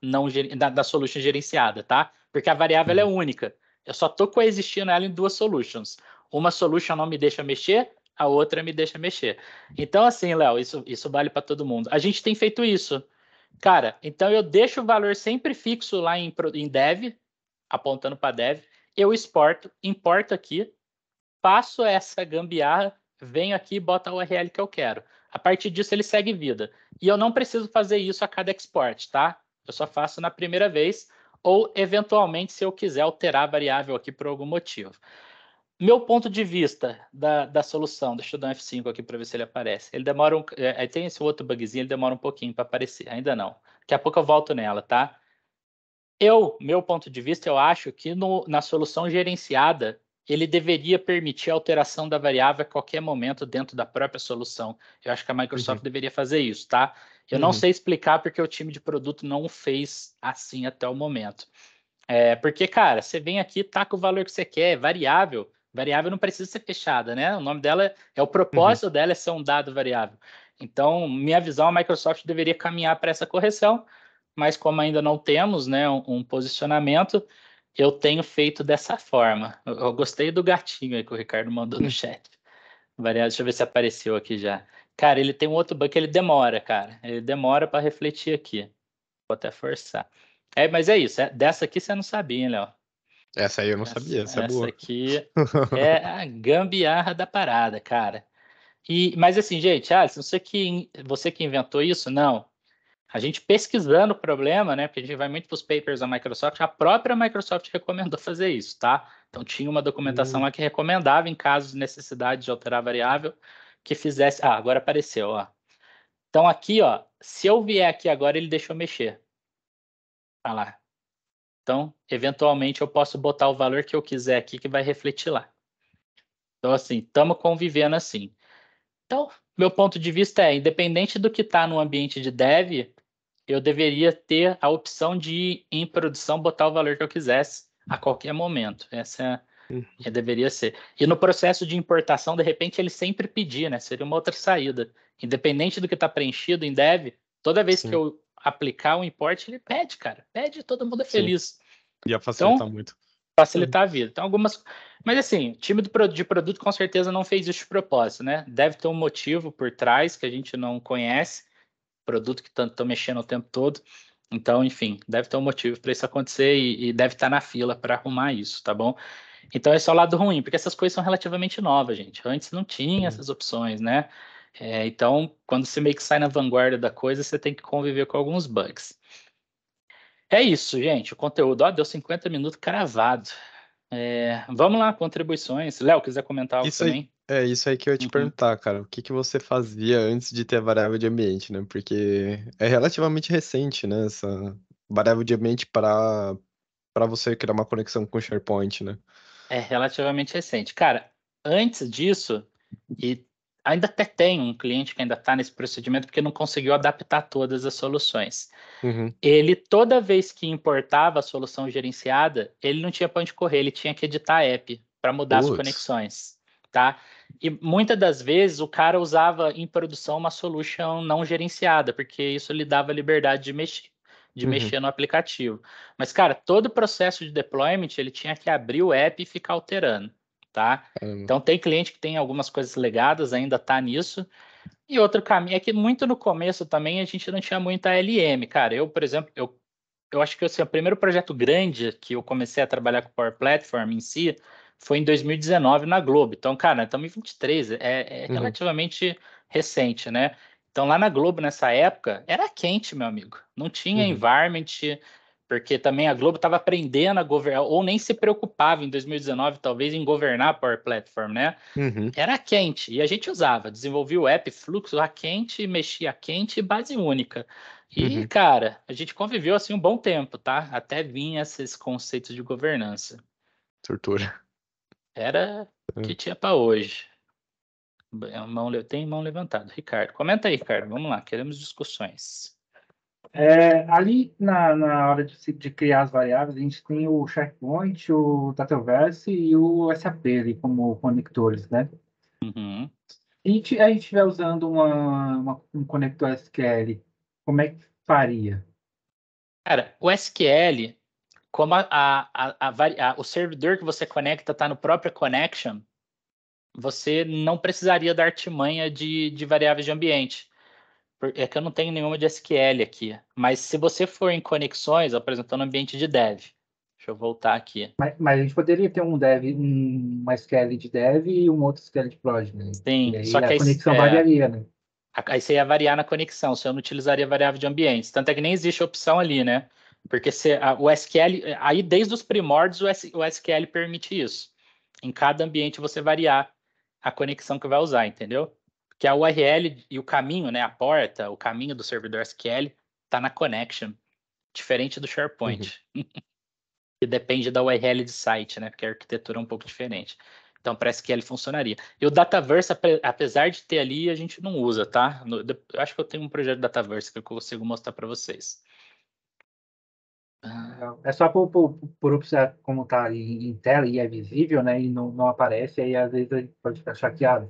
não da, da solution gerenciada, tá? Porque a variável é hum. única. Eu só estou coexistindo ela em duas solutions. Uma solution não me deixa mexer, a outra me deixa mexer. Então, assim, Léo, isso, isso vale para todo mundo. A gente tem feito isso. Cara, então eu deixo o valor sempre fixo lá em, em dev, apontando para dev, eu exporto, importo aqui, passo essa gambiarra, venho aqui e boto a URL que eu quero. A partir disso, ele segue vida. E eu não preciso fazer isso a cada export, tá? Eu só faço na primeira vez ou, eventualmente, se eu quiser alterar a variável aqui por algum motivo. Meu ponto de vista da, da solução, deixa eu dar um F5 aqui para ver se ele aparece. Ele demora um... É, é, tem esse outro bugzinho, ele demora um pouquinho para aparecer, ainda não. Daqui a pouco eu volto nela, tá? Eu, meu ponto de vista, eu acho que no, na solução gerenciada, ele deveria permitir a alteração da variável a qualquer momento dentro da própria solução. Eu acho que a Microsoft uhum. deveria fazer isso, tá? Eu uhum. não sei explicar porque o time de produto não fez assim até o momento. É, porque, cara, você vem aqui, tá com o valor que você quer, é variável. Variável não precisa ser fechada, né? O nome dela é, é o propósito uhum. dela é ser um dado variável. Então, minha visão, a Microsoft deveria caminhar para essa correção, mas como ainda não temos, né, um, um posicionamento, eu tenho feito dessa forma. Eu, gostei do gatinho aí que o Ricardo mandou no hum. chat. Variado, deixa eu ver se apareceu aqui já. Cara, ele tem um outro bug que ele demora, cara. Ele demora para refletir aqui. Vou até forçar. É, mas é isso. É, dessa aqui você não sabia, hein, Léo? Essa aí eu não essa, sabia, essa, é essa é boa. Essa aqui é a gambiarra da parada, cara. E, mas assim, gente, ah, você que, você que inventou isso? Não a gente pesquisando o problema, né? Porque a gente vai muito para os papers da Microsoft, a própria Microsoft recomendou fazer isso, tá? Então tinha uma documentação uhum. lá que recomendava, em caso de necessidade de alterar a variável, que fizesse. Ah, agora apareceu, ó. Então aqui, ó, se eu vier aqui agora, ele deixou mexer. Olha tá lá. Então, eventualmente, eu posso botar o valor que eu quiser aqui, que vai refletir lá. Então, assim, estamos convivendo assim. Então, meu ponto de vista é, independente do que está no ambiente de dev, eu deveria ter a opção de ir em produção botar o valor que eu quisesse a qualquer momento. Essa é, uhum. é, deveria ser. E no processo de importação, de repente, ele sempre pedir, né? Seria uma outra saída. Independente do que está preenchido em dev, toda vez Sim. que eu aplicar o um importe, ele pede, cara. Pede, todo mundo é feliz. Ia então, facilitar então, muito. Facilitar uhum. a vida. Então, algumas. Mas assim, time de produto com certeza não fez isso de propósito, né? Deve ter um motivo por trás que a gente não conhece produto que estão mexendo o tempo todo. Então, enfim, deve ter um motivo para isso acontecer e, e deve estar tá na fila para arrumar isso, tá bom? Então, esse é o lado ruim, porque essas coisas são relativamente novas, gente. Antes não tinha essas opções, né? É, então, quando você meio que sai na vanguarda da coisa, você tem que conviver com alguns bugs. É isso, gente. O conteúdo, ó, deu 50 minutos cravado. É, vamos lá, contribuições. Léo, quiser comentar algo isso também? É isso aí que eu ia te uhum. perguntar, cara. O que que você fazia antes de ter a variável de ambiente, né? Porque é relativamente recente, né? Essa variável de ambiente para para você criar uma conexão com o SharePoint, né? É relativamente recente. Cara, antes disso, e ainda até tem um cliente que ainda está nesse procedimento porque não conseguiu adaptar todas as soluções. Uhum. Ele, toda vez que importava a solução gerenciada, ele não tinha para onde correr, ele tinha que editar a app para mudar Putz. as conexões, tá? E muitas das vezes o cara usava em produção uma solução não gerenciada, porque isso lhe dava liberdade de mexer de uhum. mexer no aplicativo. Mas, cara, todo o processo de deployment, ele tinha que abrir o app e ficar alterando, tá? Então, tem cliente que tem algumas coisas legadas, ainda tá nisso. E outro caminho é que muito no começo também a gente não tinha muita LM, cara. Eu, por exemplo, eu, eu acho que assim, o primeiro projeto grande que eu comecei a trabalhar com Power Platform em si foi em 2019 na Globo. Então, cara, estamos em 23, é, é uhum. relativamente uhum. recente, né? Então, lá na Globo, nessa época, era quente, meu amigo. Não tinha uhum. environment, porque também a Globo estava aprendendo a governar, ou nem se preocupava em 2019, talvez, em governar a Power Platform, né? Uhum. Era quente, e a gente usava. Desenvolvia o app fluxo a quente, mexia a quente e base única. E, uhum. cara, a gente conviveu assim um bom tempo, tá? Até vinha esses conceitos de governança. Tortura. Era o que hum. tinha para hoje. Mão, tem mão levantada. Ricardo, comenta aí, Ricardo. Vamos lá, queremos discussões. É, ali na, na hora de, de, criar as variáveis, a gente tem o SharePoint, o Dataverse e o SAP ali como conectores, né? Uhum. E a gente estiver usando uma, uma, um conector SQL, como é que faria? Cara, o SQL como a, a, a, o servidor que você conecta está no próprio connection, você não precisaria da artimanha de, de variáveis de ambiente. É que eu não tenho nenhuma de SQL aqui. Mas se você for em conexões, apresentando ambiente de dev. Deixa eu voltar aqui. Mas, mas a gente poderia ter um dev, um, uma SQL de dev e um outro SQL de prod, né? Sim, aí, só que a conexão é, variaria, né? Aí você ia variar na conexão, você não utilizaria variável de ambiente. Tanto é que nem existe opção ali, né? Porque se, a, o SQL, aí desde os primórdios o, S, o SQL permite isso. Em cada ambiente você variar a conexão que vai usar, entendeu? Que a URL e o caminho, né, a porta, o caminho do servidor SQL está na connection, diferente do SharePoint. Uhum. que depende da URL de site, né? Porque a arquitetura é um pouco diferente. Então, para SQL funcionaria. E o Dataverse, apesar de ter ali, a gente não usa, tá? No, eu acho que eu tenho um projeto Dataverse que eu consigo mostrar para vocês. Ah. É só por, por, por como está em, em, tela e é visível, né? E não, não aparece, aí às vezes pode ficar chateado.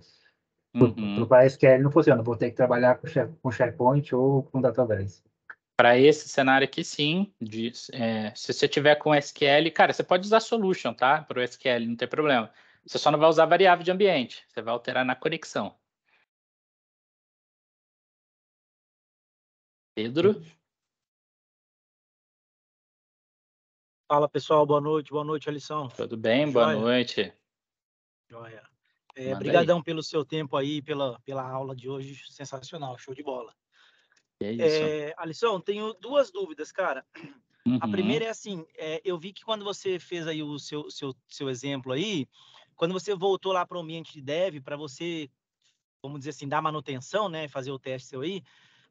Uhum. Por, SQL é, não funciona, vou ter que trabalhar com, com SharePoint ou com Database. Para esse cenário aqui, sim. De, é, se você tiver com SQL, cara, você pode usar solution, tá? Para o SQL, não tem problema. Você só não vai usar variável de ambiente, você vai alterar na conexão. Pedro? Fala pessoal, boa noite, boa noite, Alisson. Tudo bem, boa noite. Joia. É, brigadão aí. pelo seu tempo aí, pela, pela aula de hoje, sensacional, show de bola. É, é isso. É, Alisson, tenho duas dúvidas, cara. Uhum. A primeira é assim, é, eu vi que quando você fez aí o seu, seu, seu exemplo aí, quando você voltou lá para o ambiente de dev, para você, vamos dizer assim, dar manutenção, né, fazer o teste seu aí,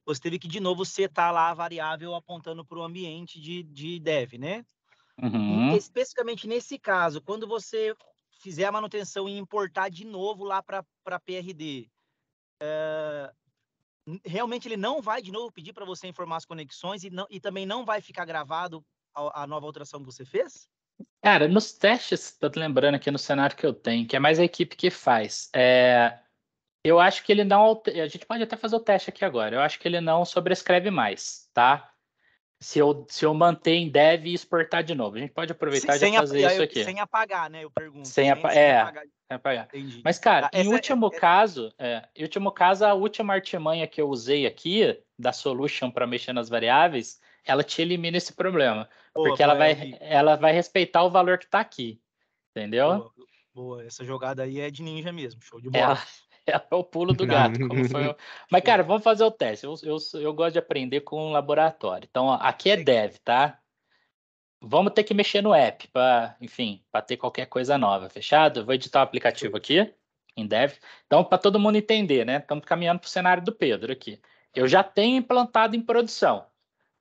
você teve que de novo setar lá a variável apontando para o ambiente de, de dev, né? Uhum. E, especificamente nesse caso, quando você fizer a manutenção e importar de novo lá para a PRD, é, eh, realmente ele não vai de novo pedir para você informar as conexões e, não, e também não vai ficar gravado a, a nova alteração que você fez? Cara, nos testes, estou lembrando aqui no cenário que eu tenho, que é mais a equipe que faz, é, eu acho que ele não. A gente pode até fazer o teste aqui agora. Eu acho que ele não sobrescreve mais, tá? se eu, se eu manter em dev e exportar de novo. A gente pode aproveitar sem, e já fazer isso aqui. Sem apagar, né? Eu pergunto. Sem, né, apa sem é, apagar. Sem apagar. Entendi. Mas, cara, ah, em é, último é, é, caso, é, em último caso, a última artimanha que eu usei aqui, da solution para mexer nas variáveis, ela te elimina esse problema. Boa, porque ela vai, ela vai respeitar o valor que está aqui. Entendeu? Boa, boa, essa jogada aí é de ninja mesmo, show de bola. Ela, é o pulo do gato. O... Mas, cara, vamos fazer o teste. Eu, eu, eu gosto de aprender com um laboratório. Então, ó, aqui é dev, tá? Vamos ter que mexer no app para, enfim, para ter qualquer coisa nova. Fechado? Eu vou editar o aplicativo aqui em dev. Então, para todo mundo entender, né? Estamos caminhando para o cenário do Pedro aqui. Eu já tenho implantado em produção.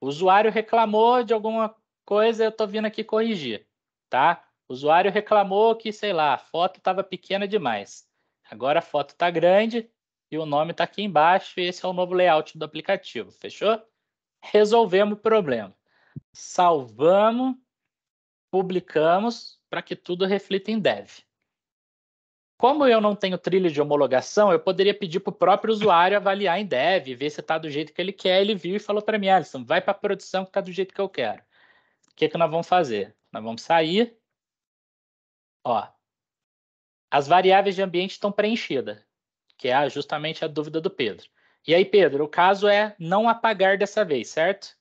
O usuário reclamou de alguma coisa, eu estou vindo aqui corrigir, tá? O usuário reclamou que, sei lá, a foto estava pequena demais. Agora a foto está grande e o nome está aqui embaixo, e esse é o novo layout do aplicativo, fechou? Resolvemos o problema. Salvamos, publicamos para que tudo reflita em dev. Como eu não tenho trilha de homologação, eu poderia pedir para o próprio usuário avaliar em dev, ver se está do jeito que ele quer. Ele viu e falou para mim, Alisson, vai para a produção que está do jeito que eu quero. O que, que nós vamos fazer? Nós vamos sair. Ó, as variáveis de ambiente estão preenchidas, que é justamente a dúvida do Pedro. E aí, Pedro, o caso é não apagar dessa vez, certo?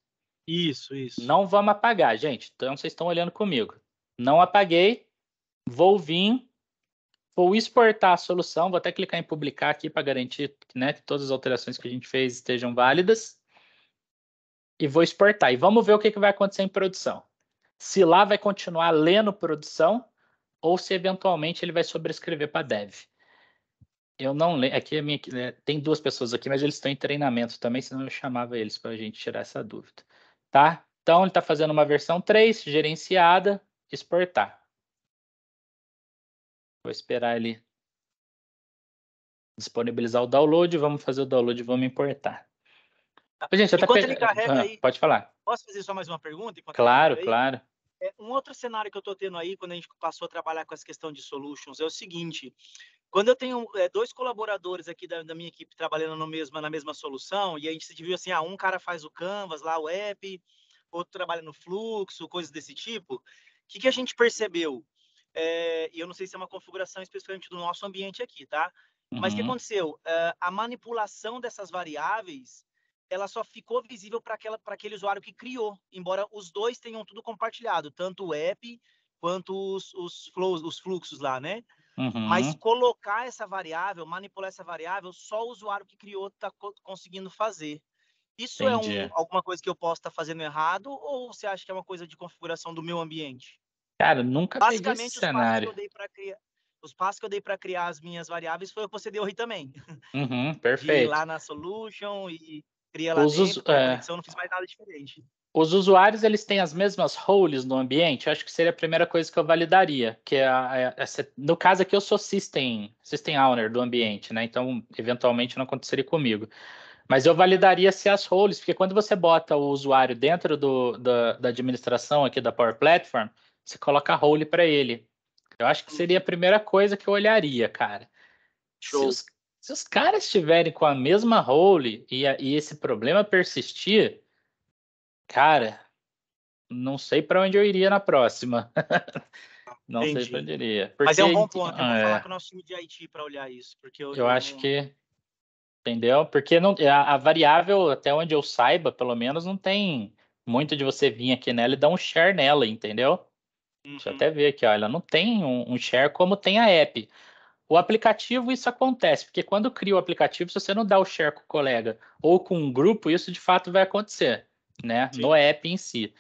Isso, isso. Não vamos apagar, gente. Então vocês estão olhando comigo. Não apaguei, vou vir, vou exportar a solução, vou até clicar em publicar aqui para garantir né, que todas as alterações que a gente fez estejam válidas. E vou exportar. E vamos ver o que, que vai acontecer em produção. Se lá vai continuar lendo produção, ou se eventualmente ele vai sobrescrever para dev. Eu não lembro. É aqui minha, é, tem duas pessoas aqui, mas eles estão em treinamento também, senão eu chamava eles para a gente tirar essa dúvida. Tá? Então ele está fazendo uma versão 3, gerenciada, exportar. Vou esperar ele disponibilizar o download, vamos fazer o download, vamos importar. Gente, Enquanto até... ele carrega ah, aí, pode falar. Posso fazer só mais uma pergunta? Claro, claro. Aí? É, um outro cenário que eu estou tendo aí, quando a gente passou a trabalhar com essa questão de solutions, é o seguinte: quando eu tenho é, dois colaboradores aqui da, da minha equipe trabalhando no mesmo, na mesma solução, e a gente se dividiu assim: ah, um cara faz o Canvas lá, o app, outro trabalha no fluxo, coisas desse tipo. O que, que a gente percebeu? É, e é, eu não sei se é uma configuração especificamente do nosso ambiente aqui, tá? Mas o uhum. que aconteceu? É, a manipulação dessas variáveis ela só ficou visível para aquele usuário que criou, embora os dois tenham tudo compartilhado, tanto o app quanto os, os flows, os fluxos lá, né? Uhum. Mas colocar essa variável, manipular essa variável, só o usuário que criou está co conseguindo fazer. Isso Entendi. é um, alguma coisa que eu posso estar tá fazendo errado ou você acha que é uma coisa de configuração do meu ambiente? Cara, nunca peguei esse cenário. Os passos que eu dei para criar, criar as minhas variáveis foi o que você deu aí também. Uhum, perfeito. De ir lá na solution e cria lá Os dentro, usu... Né? é. eu não fiz mais nada diferente. Os usuários, eles têm as mesmas roles no ambiente? Eu acho que seria a primeira coisa que eu validaria, que é, é no caso aqui eu sou system, system owner do ambiente, né? Então, eventualmente não aconteceria comigo. Mas eu validaria se as roles, porque quando você bota o usuário dentro do, da, da administração aqui da Power Platform, você coloca role para ele. Eu acho que hum. seria a primeira coisa que eu olharia, cara. Show. Se os, se os caras estiverem com a mesma role e, e esse problema persistir, cara, não sei para onde eu iria na próxima. não Entendi. sei para onde eu iria. Porque... Mas é um bom ponto. Eu vou ah, é. falar com o nosso time de Haiti para olhar isso. Porque eu, eu, acho que. Entendeu? Porque não, é, a, a, variável, até onde eu saiba, pelo menos, não tem muito de você vir aqui nela e dar um share nela, entendeu? Uhum. Deixa eu uhum. até ver aqui, ó. Ela não tem um, um share como tem a app. O aplicativo, isso acontece, porque quando cria o aplicativo, se você não dá o share com o colega ou com um grupo, isso de fato vai acontecer, né? Sim. No app em si.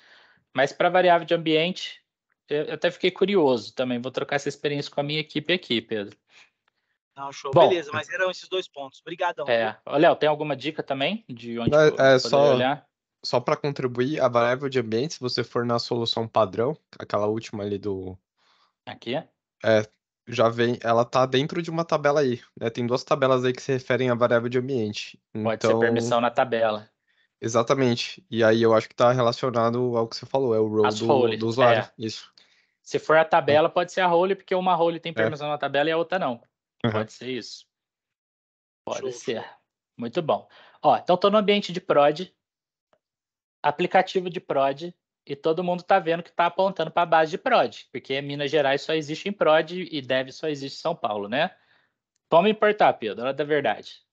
Mas para variável de ambiente, eu até fiquei curioso também. Vou trocar essa experiência com a minha equipe aqui, Pedro. Não, show. Bom, Beleza, mas eram esses dois pontos. Obrigadão. É. Léo, tem alguma dica também de onde é, é só, olhar? Só para contribuir, a variável de ambiente, se você for na solução padrão, aquela última ali do... Aqui? É, já vem, ela tá dentro de uma tabela aí. Né? Tem duas tabelas aí que se referem à variável de ambiente. Pode então... ser permissão na tabela. Exatamente. E aí eu acho que está relacionado ao que você falou, é o role do, do, é. usuário. É. Isso. Se for a tabela, pode ser a role, porque uma role tem é. permissão é. na tabela e a outra não. Uhum. Pode ser isso. Pode Show. ser. Muito bom. Ó, então estou no ambiente de prod, aplicativo de prod, e todo mundo está vendo que está apontando para a base de PROD, porque Minas Gerais só existe em PROD e deve só existe em São Paulo, né? Vamos importar, Pedro, hora da verdade.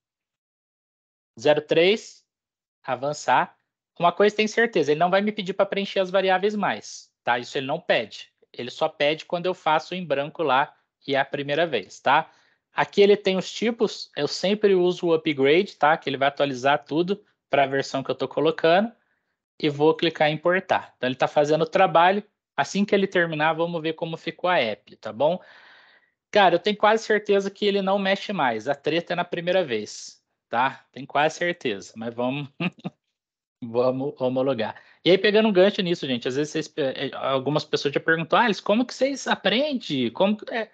03, avançar. Uma coisa tem certeza, ele não vai me pedir para preencher as variáveis mais, tá? Isso ele não pede. Ele só pede quando eu faço em branco lá e é a primeira vez, tá? Aqui ele tem os tipos, eu sempre uso o upgrade, tá? Que ele vai atualizar tudo para a versão que eu estou colocando e vou clicar em importar. Então ele está fazendo o trabalho. Assim que ele terminar, vamos ver como ficou a app, tá bom? Cara, eu tenho quase certeza que ele não mexe mais. A treta é na primeira vez, tá? Tenho quase certeza, mas vamos vamos homologar. E aí pegando um gancho nisso, gente, às vezes vocês, eh, algumas pessoas já perguntam, ah, como que vocês aprendem? Como é,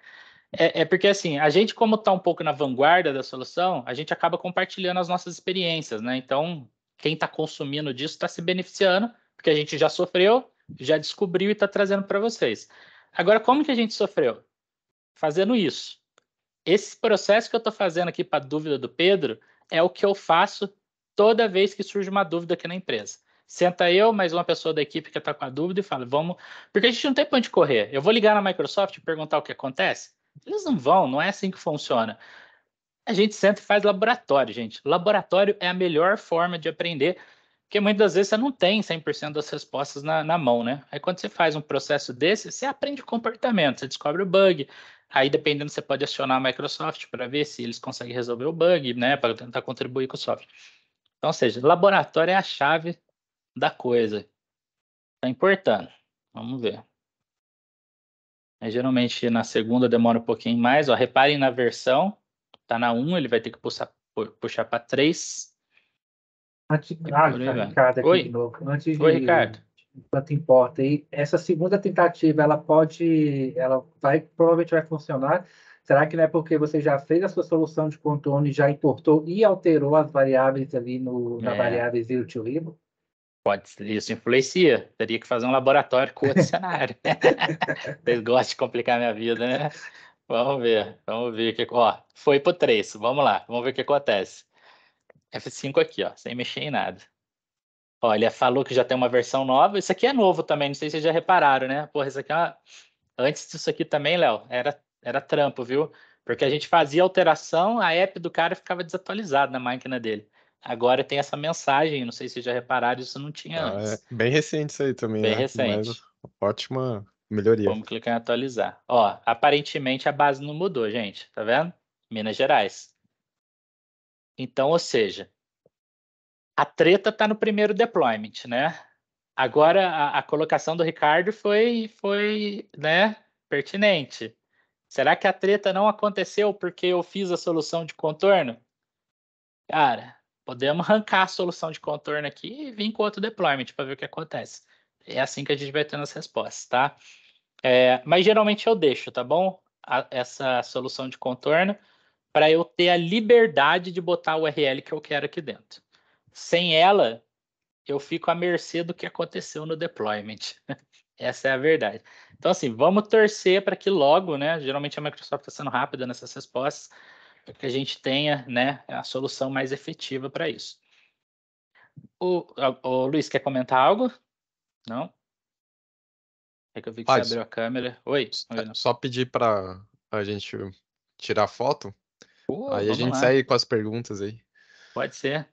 é, é, porque assim, a gente como está um pouco na vanguarda da solução, a gente acaba compartilhando as nossas experiências, né? Então, quem está consumindo disso está se beneficiando, porque a gente já sofreu, já descobriu e está trazendo para vocês. Agora, como que a gente sofreu? Fazendo isso. Esse processo que eu estou fazendo aqui para a dúvida do Pedro é o que eu faço toda vez que surge uma dúvida aqui na empresa. Senta eu, mais uma pessoa da equipe que está com a dúvida e fala, vamos... Porque a gente não tem para onde correr. Eu vou ligar na Microsoft e perguntar o que acontece? Eles não vão, não é assim que funciona. A gente sempre faz laboratório, gente. Laboratório é a melhor forma de aprender, porque muitas das vezes você não tem 100% das respostas na, na mão, né? Aí quando você faz um processo desse, você aprende comportamento, você descobre o bug, Aí, dependendo, você pode acionar a Microsoft para ver se eles conseguem resolver o bug, né? Para tentar contribuir com o software. Então, ou seja, laboratório é a chave da coisa. Está importando. Vamos ver. geralmente, na segunda demora um pouquinho mais. Ó, reparem na versão tá na 1, ele vai ter que puxar, puxar para 3. Antes, ah, Ricardo, Oi? de Oi, Ricardo. Quanto importa aí, essa segunda tentativa, ela pode, ela vai, provavelmente vai funcionar. Será que não é porque você já fez a sua solução de contorno e já importou e alterou as variáveis ali no, na é. variável zero to Pode, isso influencia. Teria que fazer um laboratório com outro cenário. Vocês gostam de complicar minha vida, né? Vamos ver, vamos ver que ó, foi pro 3, vamos lá, vamos ver o que acontece. F5 aqui, ó, sem mexer em nada. Ó, ele falou que já tem uma versão nova, isso aqui é novo também, não sei se vocês já repararam, né? Porra, isso aqui é uma... antes disso aqui também, Léo, era era trampo, viu? Porque a gente fazia alteração, a app do cara ficava desatualizada na máquina dele. Agora tem essa mensagem, não sei se vocês já repararam, isso não tinha ah, antes. É bem recente isso aí também. Bem né? recente. Mas, ótima Melhoria. Vamos clicar em atualizar. Ó, aparentemente a base não mudou, gente. Tá vendo? Minas Gerais. Então, ou seja, a treta está no primeiro deployment, né? Agora, a, a, colocação do Ricardo foi, foi né, pertinente. Será que a treta não aconteceu porque eu fiz a solução de contorno? Cara, podemos arrancar a solução de contorno aqui e vir com outro deployment para ver o que acontece é assim que a gente vai tendo as respostas, tá? É, mas geralmente eu deixo, tá bom? A, essa solução de contorno para eu ter a liberdade de botar o URL que eu quero aqui dentro. Sem ela, eu fico à mercê do que aconteceu no deployment. Essa é a verdade. Então, assim, vamos torcer para que logo, né? Geralmente a Microsoft está sendo rápida nessas respostas, para que a gente tenha né, a solução mais efetiva para isso. O, o, o Luiz, quer comentar algo? Não? É que eu vi que você abriu a câmera. Oi. É, só pedir para a gente tirar foto. Uh, aí a gente lá. segue com as perguntas aí. Pode ser.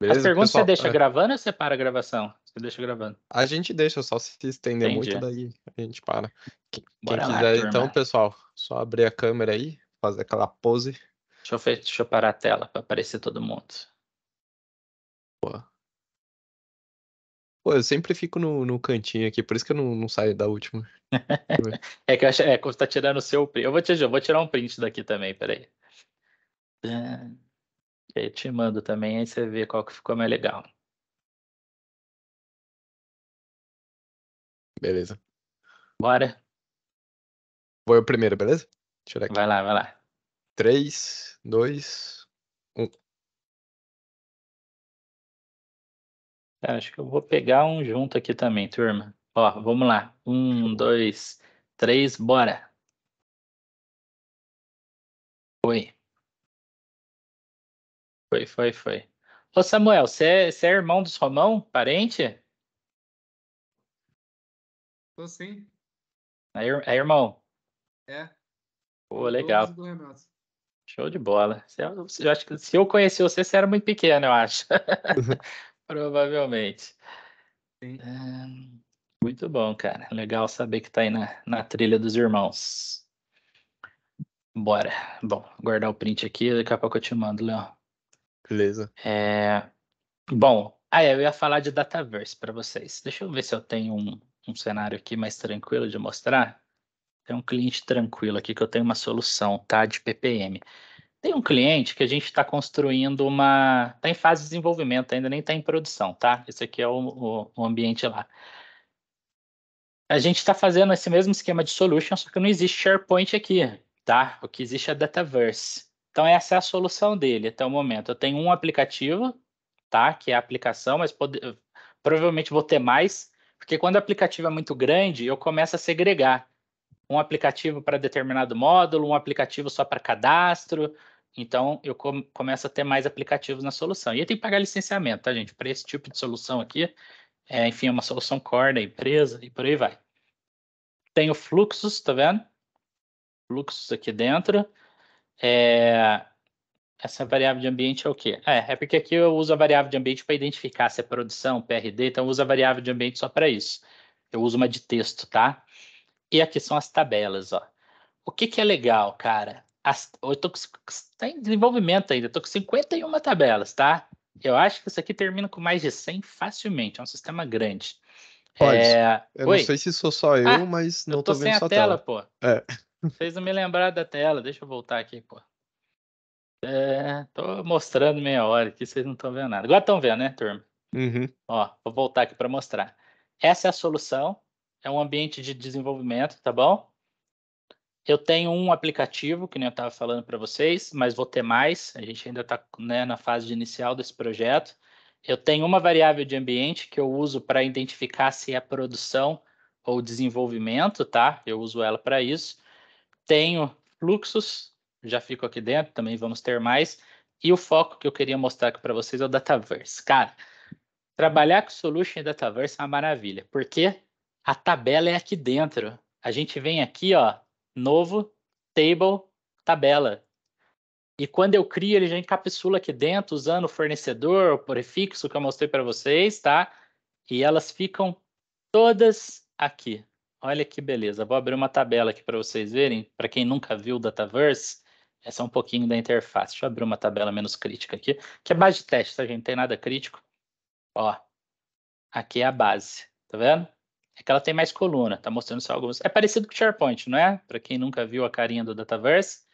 Beleza, as perguntas pessoal, você deixa é... gravando ou você para a gravação? Você deixa gravando? A gente deixa, só se estender Entendi. muito, daí a gente para. Quem, quem lá, quiser, turma. então, pessoal, só abrir a câmera aí, fazer aquela pose. Deixa eu, deixa eu parar a tela para aparecer todo mundo. Boa. Pô, eu sempre fico no, no cantinho aqui, por isso que eu não, não saio da última. é que eu acho, é, quando você tá tirando o seu print. Eu vou, te, eu vou tirar um print daqui também, peraí. É, e te mando também, aí você vê qual que ficou mais legal. Beleza. Bora. Vou eu primeiro, beleza? Vai lá, vai lá. 3, 2, Tá, acho que eu vou pegar um junto aqui também, turma. Ó, vamos lá. Um, dois, três, bora. Foi. Foi, foi, foi. Ô Samuel, você é, é, irmão dos Romão? Parente? Tô sim. É, é irmão? É. Pô, legal. Show de bola. Você, é eu acho que se eu conheci você, você era muito pequeno, eu acho. Provavelmente. Sim. É, muito bom, cara. Legal saber que tá aí na, na trilha dos irmãos. Bora. Bom, guardar o print aqui, daqui a pouco eu te mando, Leon. Beleza. É, bom, ah, é, eu ia falar de Dataverse para vocês. Deixa eu ver se eu tenho um, um cenário aqui mais tranquilo de mostrar. Tem um cliente tranquilo aqui que eu tenho uma solução, tá? De PPM. Tem um cliente que a gente está construindo uma. Está em fase de desenvolvimento, ainda nem está em produção, tá? Esse aqui é o, o, o ambiente lá. A gente está fazendo esse mesmo esquema de solution, só que não existe SharePoint aqui, tá? O que existe é Dataverse. Então, essa é a solução dele até o momento. Eu tenho um aplicativo, tá? Que é a aplicação, mas pode... provavelmente vou ter mais, porque quando o aplicativo é muito grande, eu começo a segregar um aplicativo para determinado módulo, um aplicativo só para cadastro. Então, eu com começo a ter mais aplicativos na solução. E tem que pagar licenciamento, tá, gente? Para esse tipo de solução aqui, é, enfim, é uma solução core da empresa e por aí vai. Tenho fluxos, tá vendo? Fluxos aqui dentro. É... Essa variável de ambiente é o quê? É, é porque aqui eu uso a variável de ambiente para identificar se é produção, PRD, então eu uso a variável de ambiente só para isso. Eu uso uma de texto, tá? E aqui são as tabelas, ó. O que, que é legal, cara? As, eu tô tá em desenvolvimento ainda, tô com 51 tabelas, tá? Eu acho que isso aqui termina com mais de 100 facilmente, é um sistema grande. Pode. É... Eu Oi? não sei se sou só eu, ah, mas não eu tô, tô vendo sem a tela, tela, pô. É. Fez não me lembrar da tela, deixa eu voltar aqui, pô. É, tô mostrando meia hora aqui, vocês não estão vendo nada. Agora estão vendo, né, turma? Uhum. Ó, vou voltar aqui para mostrar. Essa é a solução, é um ambiente de desenvolvimento, tá bom? Eu tenho um aplicativo, que nem eu estava falando para vocês, mas vou ter mais. A gente ainda está né, na fase inicial desse projeto. Eu tenho uma variável de ambiente que eu uso para identificar se é produção ou desenvolvimento, tá? Eu uso ela para isso. Tenho fluxos, já fico aqui dentro, também vamos ter mais. E o foco que eu queria mostrar aqui para vocês é o Dataverse. Cara, trabalhar com Solution e Dataverse é uma maravilha, porque a tabela é aqui dentro. A gente vem aqui, ó, novo, table, tabela. E quando eu crio, ele já encapsula aqui dentro, usando o fornecedor, o prefixo que eu mostrei para vocês, tá? E elas ficam todas aqui. Olha que beleza. Vou abrir uma tabela aqui para vocês verem. Para quem nunca viu o Dataverse, essa é um pouquinho da interface. Deixa eu abrir uma tabela menos crítica aqui, que é base de teste, tá, gente? Não tem nada crítico. Ó, aqui é a base, tá vendo? é que ela tem mais coluna, tá mostrando só algumas. É parecido com o SharePoint, não é? Para quem nunca viu a carinha do Dataverse,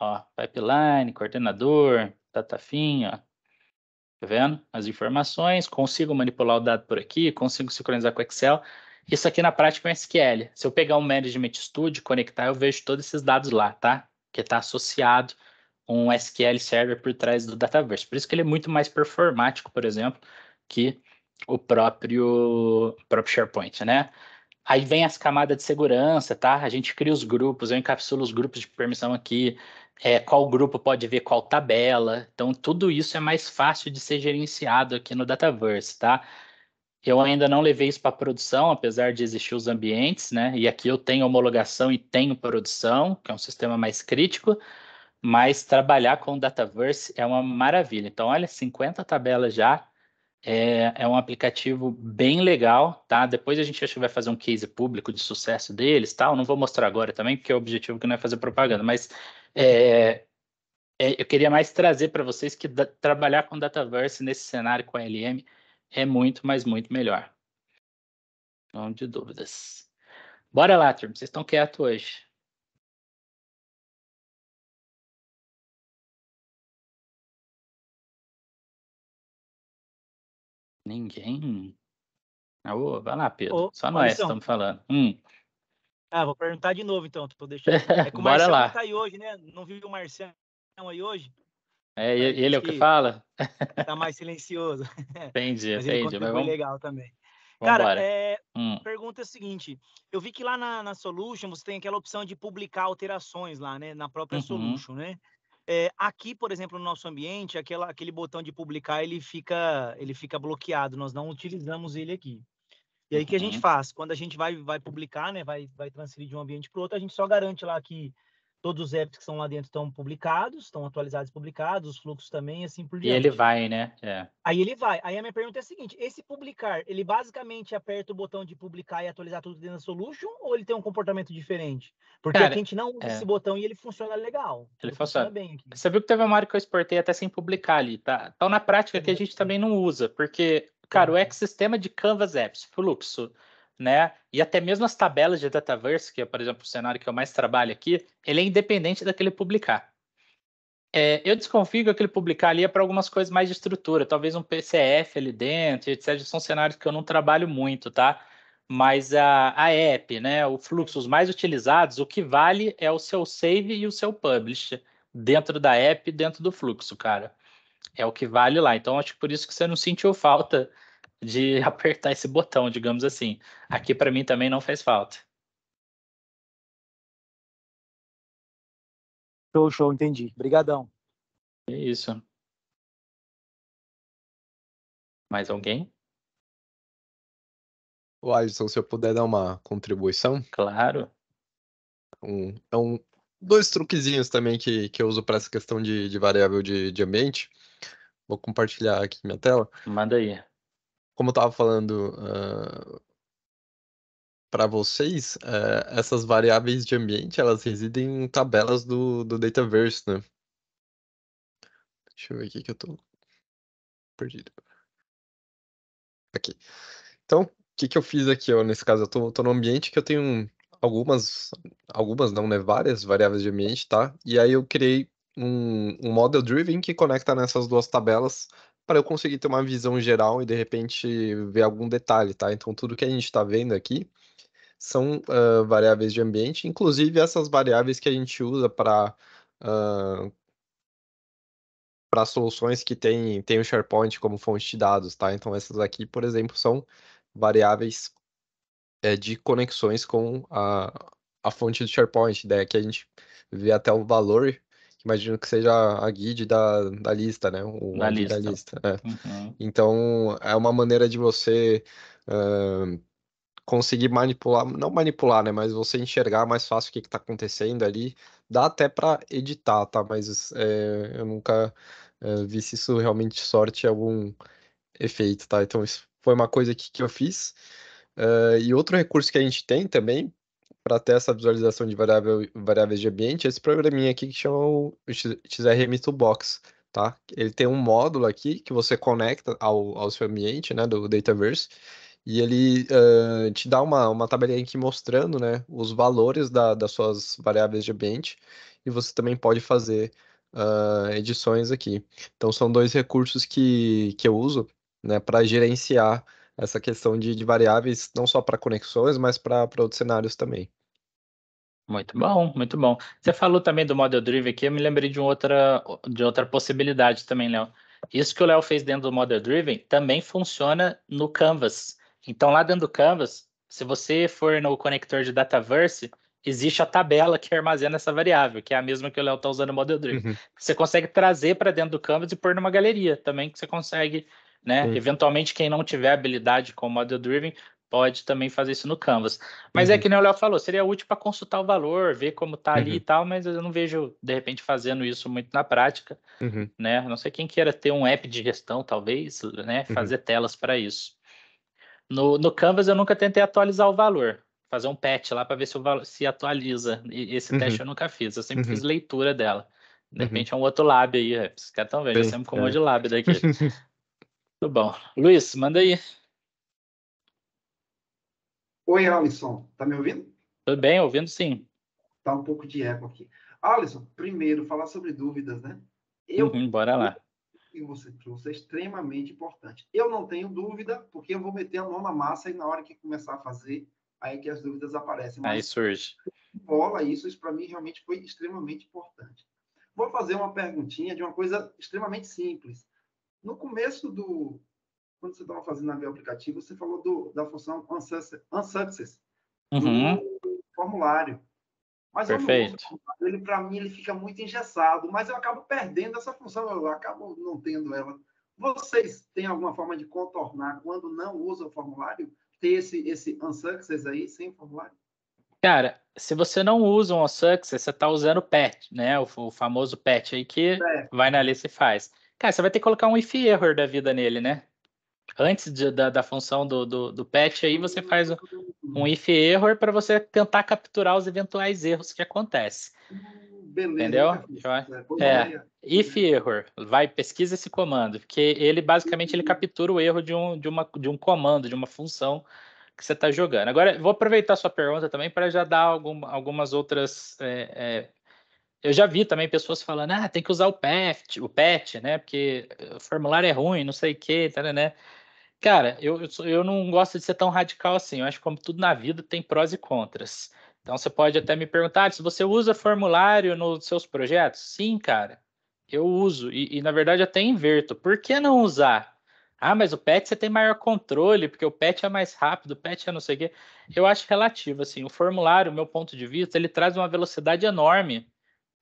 ó, pipeline, coordenador, datafinha, ó. Tá vendo? As informações, consigo manipular o dado por aqui, consigo sincronizar com Excel. Isso aqui na prática é um SQL. Se eu pegar um Management Studio, conectar, eu vejo todos esses dados lá, tá? Que está associado um SQL Server por trás do Dataverse. Por isso que ele é muito mais performático, por exemplo, que o próprio, próprio SharePoint, né? Aí vem as camadas de segurança, tá? A gente cria os grupos, eu encapsulo os grupos de permissão aqui, é, qual grupo pode ver qual tabela. Então, tudo isso é mais fácil de ser gerenciado aqui no Dataverse, tá? Eu ainda não levei isso para produção, apesar de existir os ambientes, né? E aqui eu tenho homologação e tenho produção, que é um sistema mais crítico, mas trabalhar com o Dataverse é uma maravilha. Então, olha, 50 tabelas já, é, é um aplicativo bem legal, tá? Depois a gente acho que vai fazer um case público de sucesso deles, tal. Tá? Não vou mostrar agora também, porque é o objetivo é que não é fazer propaganda, mas é, é, eu queria mais trazer para vocês que da, trabalhar com Dataverse nesse cenário com a LM é muito, mas muito melhor. Não de dúvidas. Bora lá, turma. Vocês estão quietos hoje. Ninguém? Ah, ô, vai lá, Pedro. Ô, Só nós então. estamos falando. Hum. Ah, vou perguntar de novo então, tô deixando. É que o Bora Marcelo lá. tá aí hoje, né? Não viu o Marcelo aí hoje? É, tá ele é o que fala? Tá mais silencioso. Entendi, Mas entendi. Mas vamos... legal também. Cara, é, hum. pergunta é a seguinte: eu vi que lá na, na, Solution você tem aquela opção de publicar alterações lá, né? Na própria uhum. Solution, né? É, aqui, por exemplo, no nosso ambiente, aquela, aquele botão de publicar ele fica, ele fica bloqueado. Nós não utilizamos ele aqui. E aí o que a gente uhum. faz? Quando a gente vai, vai publicar, né, vai, vai transferir de um ambiente para outro, a gente só garante lá que Todos os apps que estão lá dentro estão publicados, estão atualizados e publicados, os fluxos também, assim por diante. E ele vai, né? É. Aí ele vai. Aí a minha pergunta é a seguinte: esse publicar, ele basicamente aperta o botão de publicar e atualizar tudo dentro da solution, ou ele tem um comportamento diferente? Porque Cara, a gente não usa é. esse botão e ele funciona legal. Ele funciona, funciona bem. Aqui. Você viu que teve uma área que eu exportei até sem publicar ali, tá? Então, na prática, que a gente também não usa, porque cara, o uhum. ecossistema de Canvas Apps, fluxo, né? E até mesmo as tabelas de Dataverse, que é, por exemplo, o cenário que eu mais trabalho aqui, ele é independente daquele publicar. É, eu desconfio que aquele publicar ali é para algumas coisas mais de estrutura, talvez um PCF ali dentro, etc. São cenários que eu não trabalho muito, tá? Mas a, a app, né, o fluxo, os mais utilizados, o que vale é o seu save e o seu publish dentro da app, dentro do fluxo, cara. É o que vale lá. Então, acho que por isso que você não sentiu falta de apertar esse botão, digamos assim. Aqui para mim também não fez falta. Show, show, entendi. Obrigadão. É isso. Mais alguém? O Alisson, se eu puder dar uma contribuição? Claro. Um, é dois truquezinhos também que, que eu uso para essa questão de, de variável de, de ambiente. Vou compartilhar aqui minha tela. Manda aí como eu estava falando uh, ah, para vocês, uh, essas variáveis de ambiente elas residem em tabelas do, do Dataverse, né? Deixa eu ver aqui que eu estou perdido. Aqui. Então, o que, que eu fiz aqui? Ó, nesse caso, eu estou tô, tô ambiente que eu tenho algumas, algumas não, né? Várias variáveis de ambiente, tá? E aí eu criei um, um model driven que conecta nessas duas tabelas para eu conseguir ter uma visão geral e de repente ver algum detalhe, tá? Então tudo que a gente está vendo aqui são uh, variáveis de ambiente, inclusive essas variáveis que a gente usa para uh, para soluções que tem, tem o SharePoint como fonte de dados, tá? Então essas aqui, por exemplo, são variáveis é, de conexões com a, a fonte do SharePoint, daí né? que a gente vê até o valor imagino que seja a guide da, da lista, né? O da é lista. Da lista é. uhum. Então, é uma maneira de você uh, conseguir manipular, não manipular, né? Mas você enxergar mais fácil o que está acontecendo ali. Dá até para editar, tá? Mas é, eu nunca é, vi se isso realmente sorte algum efeito, tá? Então, isso foi uma coisa que, que eu fiz. Uh, e outro recurso que a gente tem também para ter essa visualização de variável, variáveis de ambiente, esse programinha aqui que chama o XRM Toolbox, tá? Ele tem um módulo aqui que você conecta ao, ao seu ambiente, né, do Dataverse, e ele uh, te dá uma, uma tabelinha aqui mostrando, né, os valores da, das suas variáveis de ambiente, e você também pode fazer uh, edições aqui. Então, são dois recursos que, que eu uso, né, para gerenciar essa questão de, de variáveis, não só para conexões, mas para outros cenários também. Muito bom, muito bom. Você falou também do Model driven aqui, eu me lembrei de outra, de outra possibilidade também, Léo. Isso que o Léo fez dentro do Model Driven também funciona no Canvas. Então, lá dentro do Canvas, se você for no conector de Dataverse, existe a tabela que armazena essa variável, que é a mesma que o Léo está usando no Model Driven. Uhum. Você consegue trazer para dentro do Canvas e pôr numa galeria também, que você consegue né? Eventualmente, quem não tiver habilidade com o model driven pode também fazer isso no Canvas. Mas é uhum. é que nem o Léo falou, seria útil para consultar o valor, ver como tá ali e uhum. tal, mas eu não vejo, de repente, fazendo isso muito na prática, uhum. né? A não sei quem queira ter um app de gestão, talvez, né? Uhum. Fazer telas para isso. No, no Canvas, eu nunca tentei atualizar o valor fazer um patch lá para ver se, valor, se, atualiza. E esse uhum. teste eu nunca fiz, eu sempre uhum. fiz leitura dela. De repente uhum. é um outro lab aí, é, os caras estão vendo, eu sempre com um é. monte de lab daqui. Muito bom. Luiz, manda aí. Oi, Alisson. Tá me ouvindo? Tudo bem, ouvindo sim. Tá um pouco de eco aqui. Alisson, primeiro, falar sobre dúvidas, né? Eu, uhum, bora lá. O que você trouxe é extremamente importante. Eu não tenho dúvida, porque eu vou meter a mão na massa e na hora que começar a fazer, aí que as dúvidas aparecem. Mas aí surge. Bola isso, isso para mim realmente foi extremamente importante. Vou fazer uma perguntinha de uma coisa extremamente simples. No começo do. Quando você estava fazendo a meu aplicativo, você falou do, da função unsuccess, uhum. do formulário. Mas Perfeito. ele para mim ele fica muito engessado, mas eu acabo perdendo essa função, eu acabo não tendo ela. Vocês têm alguma forma de contornar quando não usa o formulário? Ter esse, esse unsuccess aí sem formulário? Cara, se você não usa um unsuccess, você está usando o PET, né? O, o famoso PET aí que é. vai na lista e faz. Cara, você vai ter que colocar um if error da vida nele, né? Antes de, da, da função do, do, do patch aí, você faz um if error para você tentar capturar os eventuais erros que acontecem. Beleza, Entendeu? É, é, if error, vai, pesquisa esse comando, porque ele basicamente ele captura o erro de um, de, uma, de um comando, de uma função que você está jogando. Agora, vou aproveitar sua pergunta também para já dar algum, algumas outras é, é eu já vi também pessoas falando, ah, tem que usar o PET, o PET, né? Porque o formulário é ruim, não sei o quê, tá, né? né? Cara, eu, eu não gosto de ser tão radical assim. Eu acho que, como tudo na vida, tem prós e contras. Então, você pode até me perguntar ah, se você usa formulário nos seus projetos. Sim, cara, eu uso. E, e, na verdade, até inverto. Por que não usar? Ah, mas o PET você tem maior controle, porque o PET é mais rápido, o PET é não sei o quê. Eu acho relativo, assim. O formulário, meu ponto de vista, ele traz uma velocidade enorme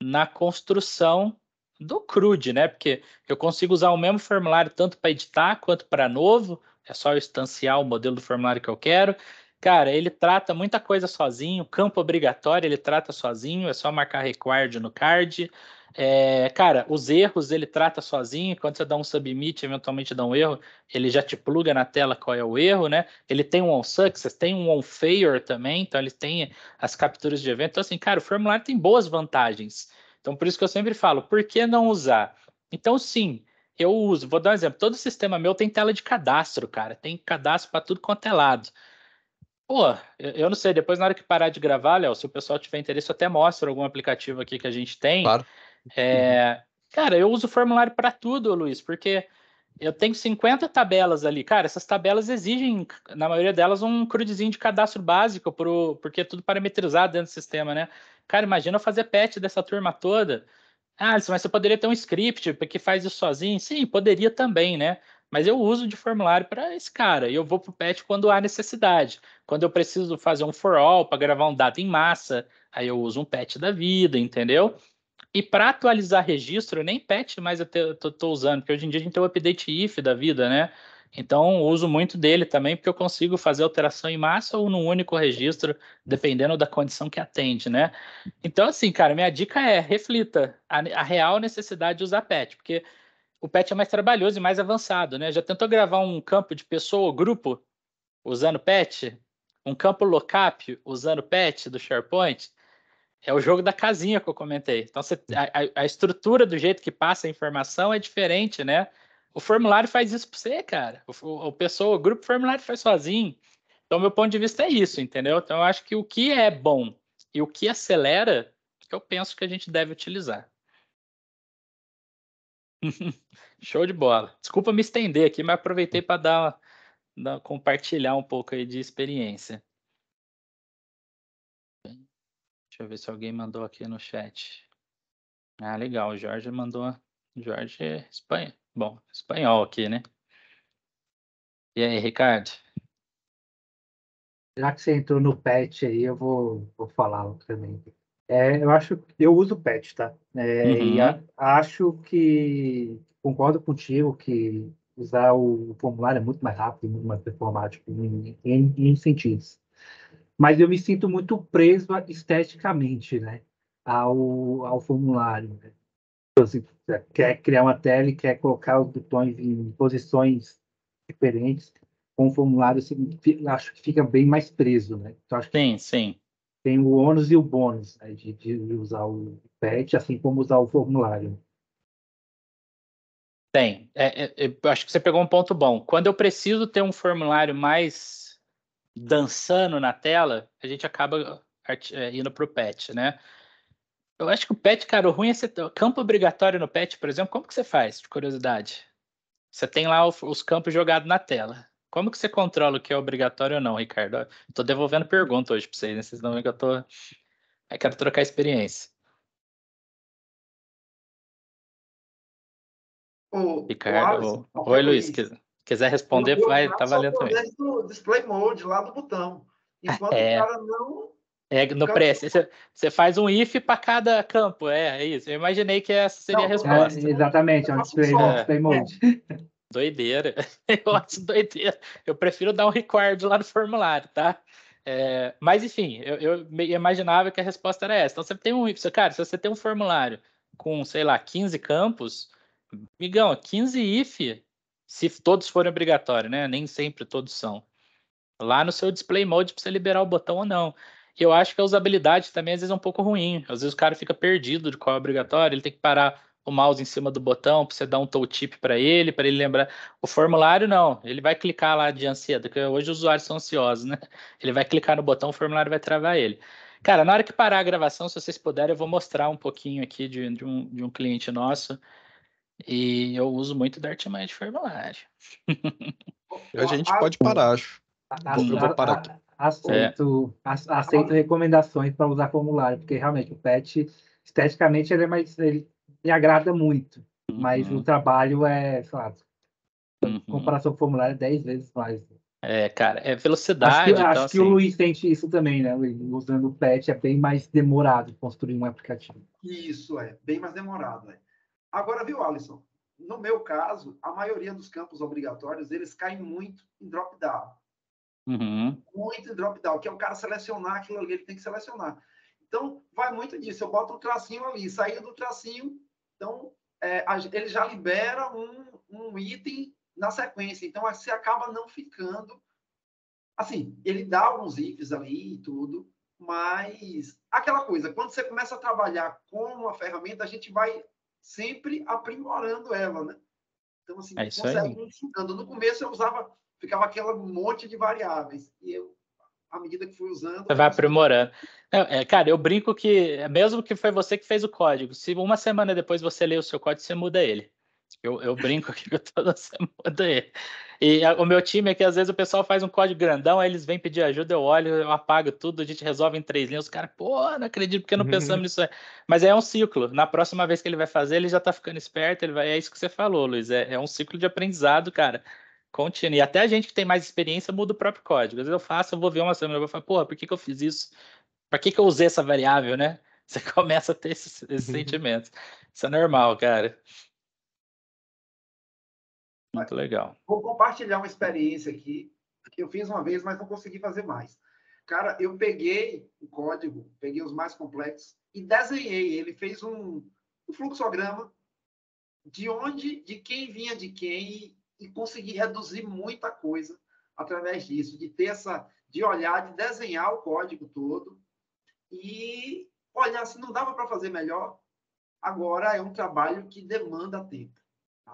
na construção do CRUD, né? Porque eu consigo usar o mesmo formulário tanto para editar quanto para novo, é só eu instanciar o modelo do formulário que eu quero. Cara, ele trata muita coisa sozinho, campo obrigatório ele trata sozinho, é só marcar required no card. É, cara, os erros ele trata sozinho. Quando você dá um submit, eventualmente dá um erro, ele já te pluga na tela qual é o erro, né? Ele tem um on success, tem um on failure também, então ele tem as capturas de evento. Então, assim, cara, o formulário tem boas vantagens. Então, por isso que eu sempre falo, por que não usar? Então, sim, eu uso. Vou dar um exemplo. Todo sistema meu tem tela de cadastro, cara. Tem cadastro para tudo quanto é lado. Pô, eu não sei, depois na hora que parar de gravar, Léo, se o pessoal tiver interesse, eu até mostro algum aplicativo aqui que a gente tem. Claro. Uhum. É, cara, eu uso formulário para tudo, Luiz, porque eu tenho 50 tabelas ali. Cara, essas tabelas exigem, na maioria delas, um crudezinho de cadastro básico, pro, porque é tudo parametrizado dentro do sistema, né? Cara, imagina eu fazer patch dessa turma toda. Ah, mas você poderia ter um script que faz isso sozinho? Sim, poderia também, né? Mas eu uso de formulário para esse cara. E eu vou para o patch quando há necessidade. Quando eu preciso fazer um for all para gravar um dado em massa, aí eu uso um patch da vida, entendeu? E para atualizar registro, nem patch mais eu estou usando, porque hoje em dia a gente tem o update if da vida, né? Então, uso muito dele também, porque eu consigo fazer alteração em massa ou num único registro, dependendo da condição que atende, né? Então, assim, cara, minha dica é reflita a, a real necessidade de usar PET, porque o PET é mais trabalhoso e mais avançado, né? Já tentou gravar um campo de pessoa ou grupo usando PET? Um campo lookup usando PET do SharePoint? É o jogo da casinha que eu comentei. Então, você, a, a, estrutura do jeito que passa a informação é diferente, né? O formulário faz isso para você, cara. O, o, o grupo formulário faz sozinho. Então, meu ponto de vista é isso, entendeu? Então, eu acho que o que é bom e o que acelera, eu penso que a gente deve utilizar. Show de bola. Desculpa me estender aqui, mas aproveitei para dar, dar, compartilhar um pouco aí de experiência. Deixa eu ver se alguém mandou aqui no chat. Ah, legal. O Jorge mandou. Jorge é espanhol. Bom, espanhol aqui, né? E aí, Ricardo? Já que você entrou no pet aí, eu vou, vou falar também. É, eu acho eu uso pet, tá? É, uhum. E a, acho que concordo contigo que usar o formulário é muito mais rápido, muito mais performático em, em, em sentidos mas eu me sinto muito preso esteticamente, né? Ao, ao formulário, né? Assim, quer criar uma tela quer colocar os botões em posições diferentes com o formulário, assim, acho que fica bem mais preso, né? Então, acho sim, sim. Tem o ônus e o bônus né? de, de, usar o PET, assim como usar o formulário. Tem. É, é, é acho que você pegou um ponto bom. Quando eu preciso ter um formulário mais dançando na tela, a gente acaba é, indo pro pet, né? Eu acho que o pet, cara, o ruim é você. Campo obrigatório no pet, por exemplo, como que você faz, de curiosidade? Você tem lá os campos jogados na tela. Como que você controla o que é obrigatório ou não, Ricardo? Estou devolvendo pergunta hoje para vocês, né? Vocês não veem que eu tô. Aí quero trocar experiência. O, Ricardo. O Alisson, Oi, Luiz. Luiz. Quiser responder, vai, tá valendo também. do display mode lá do botão. Enquanto é. o cara não. É, no pré, você, você faz um if para cada campo, é, é, isso. Eu imaginei que essa seria não, a é, resposta. É, exatamente, é um é display, é. display mode. É. Doideira. Eu acho doideira. Eu prefiro dar um record lá no formulário, tá? É, mas, enfim, eu, eu, imaginava que a resposta era essa. Então, você tem um if, cara, se você tem um formulário com, sei lá, 15 campos, migão, 15 if se todos forem obrigatórios, né? Nem sempre todos são. Lá no seu display mode para você liberar o botão ou não. E eu acho que a usabilidade também às vezes é um pouco ruim. Às vezes o cara fica perdido de qual é obrigatório, ele tem que parar o mouse em cima do botão para você dar um tooltip para ele, para ele lembrar. O formulário não, ele vai clicar lá de ansiedade, porque hoje os usuários são ansiosos, né? Ele vai clicar no botão, o formulário vai travar ele. Cara, na hora que parar a gravação, se vocês puderem, eu vou mostrar um pouquinho aqui de, de, um, de um cliente nosso e eu uso muito Dartmine de formulário. a gente pode parar, acho. eu vou parar aqui. Aceito, é. aceito recomendações para usar formulário, porque realmente o PET, esteticamente, ele é mais. Ele me agrada muito. Uhum. Mas o uhum. trabalho é, sei lá, uhum. comparação com formulário é 10 vezes mais. É, cara, é velocidade. Acho que, então, acho assim... que o assim. Luiz sente isso também, né? Luiz? Usando o PET é bem mais demorado construir um aplicativo. Isso, é, bem mais demorado. É. Agora, viu, Alisson? No meu caso, a maioria dos campos obrigatórios, eles caem muito em drop down. Uhum. Muito em drop down, que é o cara selecionar aquilo ali, ele tem que selecionar. Então, vai muito disso. Eu boto um tracinho ali, saiu do tracinho, então é, ele já libera um, um item na sequência. Então, você acaba não ficando. Assim, ele dá alguns ifs ali e tudo, mas aquela coisa, quando você começa a trabalhar com uma ferramenta, a gente vai sempre aprimorando ela, né? Então, assim, é isso aí. No começo eu usava, ficava aquela monte de variáveis. E eu, à medida que fui usando. Você vai aprimorando. é, cara, eu brinco que, mesmo que foi você que fez o código, se uma semana depois você lê o seu código, você muda ele. Eu, eu brinco aqui toda semana. E, e a, o meu time é que às vezes o pessoal faz um código grandão, aí eles vêm pedir ajuda, eu olho, eu apago tudo, a gente resolve em três linhas. Os caras, pô, não acredito porque não uhum. pensamos nisso. Mas é um ciclo. Na próxima vez que ele vai fazer, ele já tá ficando esperto. Ele vai... É isso que você falou, Luiz. É, é um ciclo de aprendizado, cara. Contínuo. E até a gente que tem mais experiência muda o próprio código. Às vezes eu faço, eu vou ver uma semana, eu vou falar, porra, por que, que eu fiz isso? Para que, que eu usei essa variável, né? Você começa a ter esses, esses uhum. sentimentos. Isso é normal, cara. Muito legal. Vou compartilhar uma experiência aqui que eu fiz uma vez, mas não consegui fazer mais. Cara, eu peguei o código, peguei os mais complexos e desenhei. Ele fez um, um fluxograma de onde, de quem vinha de quem e, e consegui reduzir muita coisa através disso, de ter essa, de olhar, de desenhar o código todo e olhar se não dava para fazer melhor. Agora é um trabalho que demanda tempo.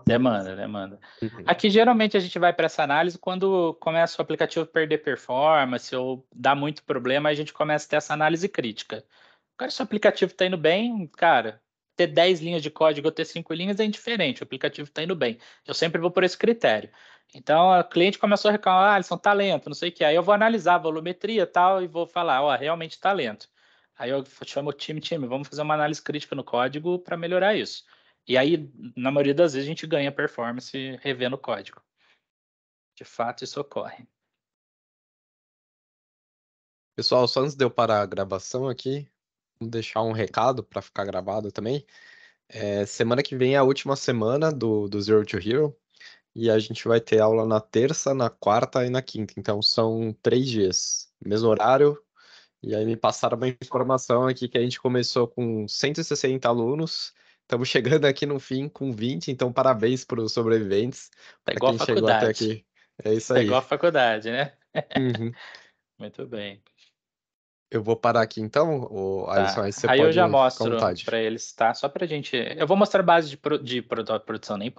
Demanda, demanda. Uhum. Aqui geralmente a gente vai para essa análise quando começa o aplicativo a perder performance ou dá muito problema, a gente começa a ter essa análise crítica. Cara, se o aplicativo está indo bem, cara, ter 10 linhas de código ou ter 5 linhas é indiferente, o aplicativo está indo bem. Eu sempre vou por esse critério. Então, o cliente começou a reclamar, ah, eles são talento, não sei o que. Aí eu vou analisar a volumetria e tal e vou falar, ó, realmente talento. Aí eu chamo o time, time, vamos fazer uma análise crítica no código para melhorar isso. E aí, na maioria das vezes, a gente ganha performance revendo o código. De fato, isso ocorre. Pessoal, só antes de eu parar a gravação aqui, vou deixar um recado para ficar gravado também. É, semana que vem é a última semana do, do Zero to Hero. E a gente vai ter aula na terça, na quarta e na quinta. Então são três dias. Mesmo horário. E aí me passaram uma informação aqui que a gente começou com 160 alunos Estamos chegando aqui no fim com 20, então parabéns para os sobreviventes. É igual quem a faculdade. chegou até aqui. É isso tá aí. É igual a faculdade, né? Uhum. Muito bem. Eu vou parar aqui então, o aí, tá. aí você aí pode eu já mostro para eles, tá? Só para gente. Eu vou mostrar base de, pro... de produção nem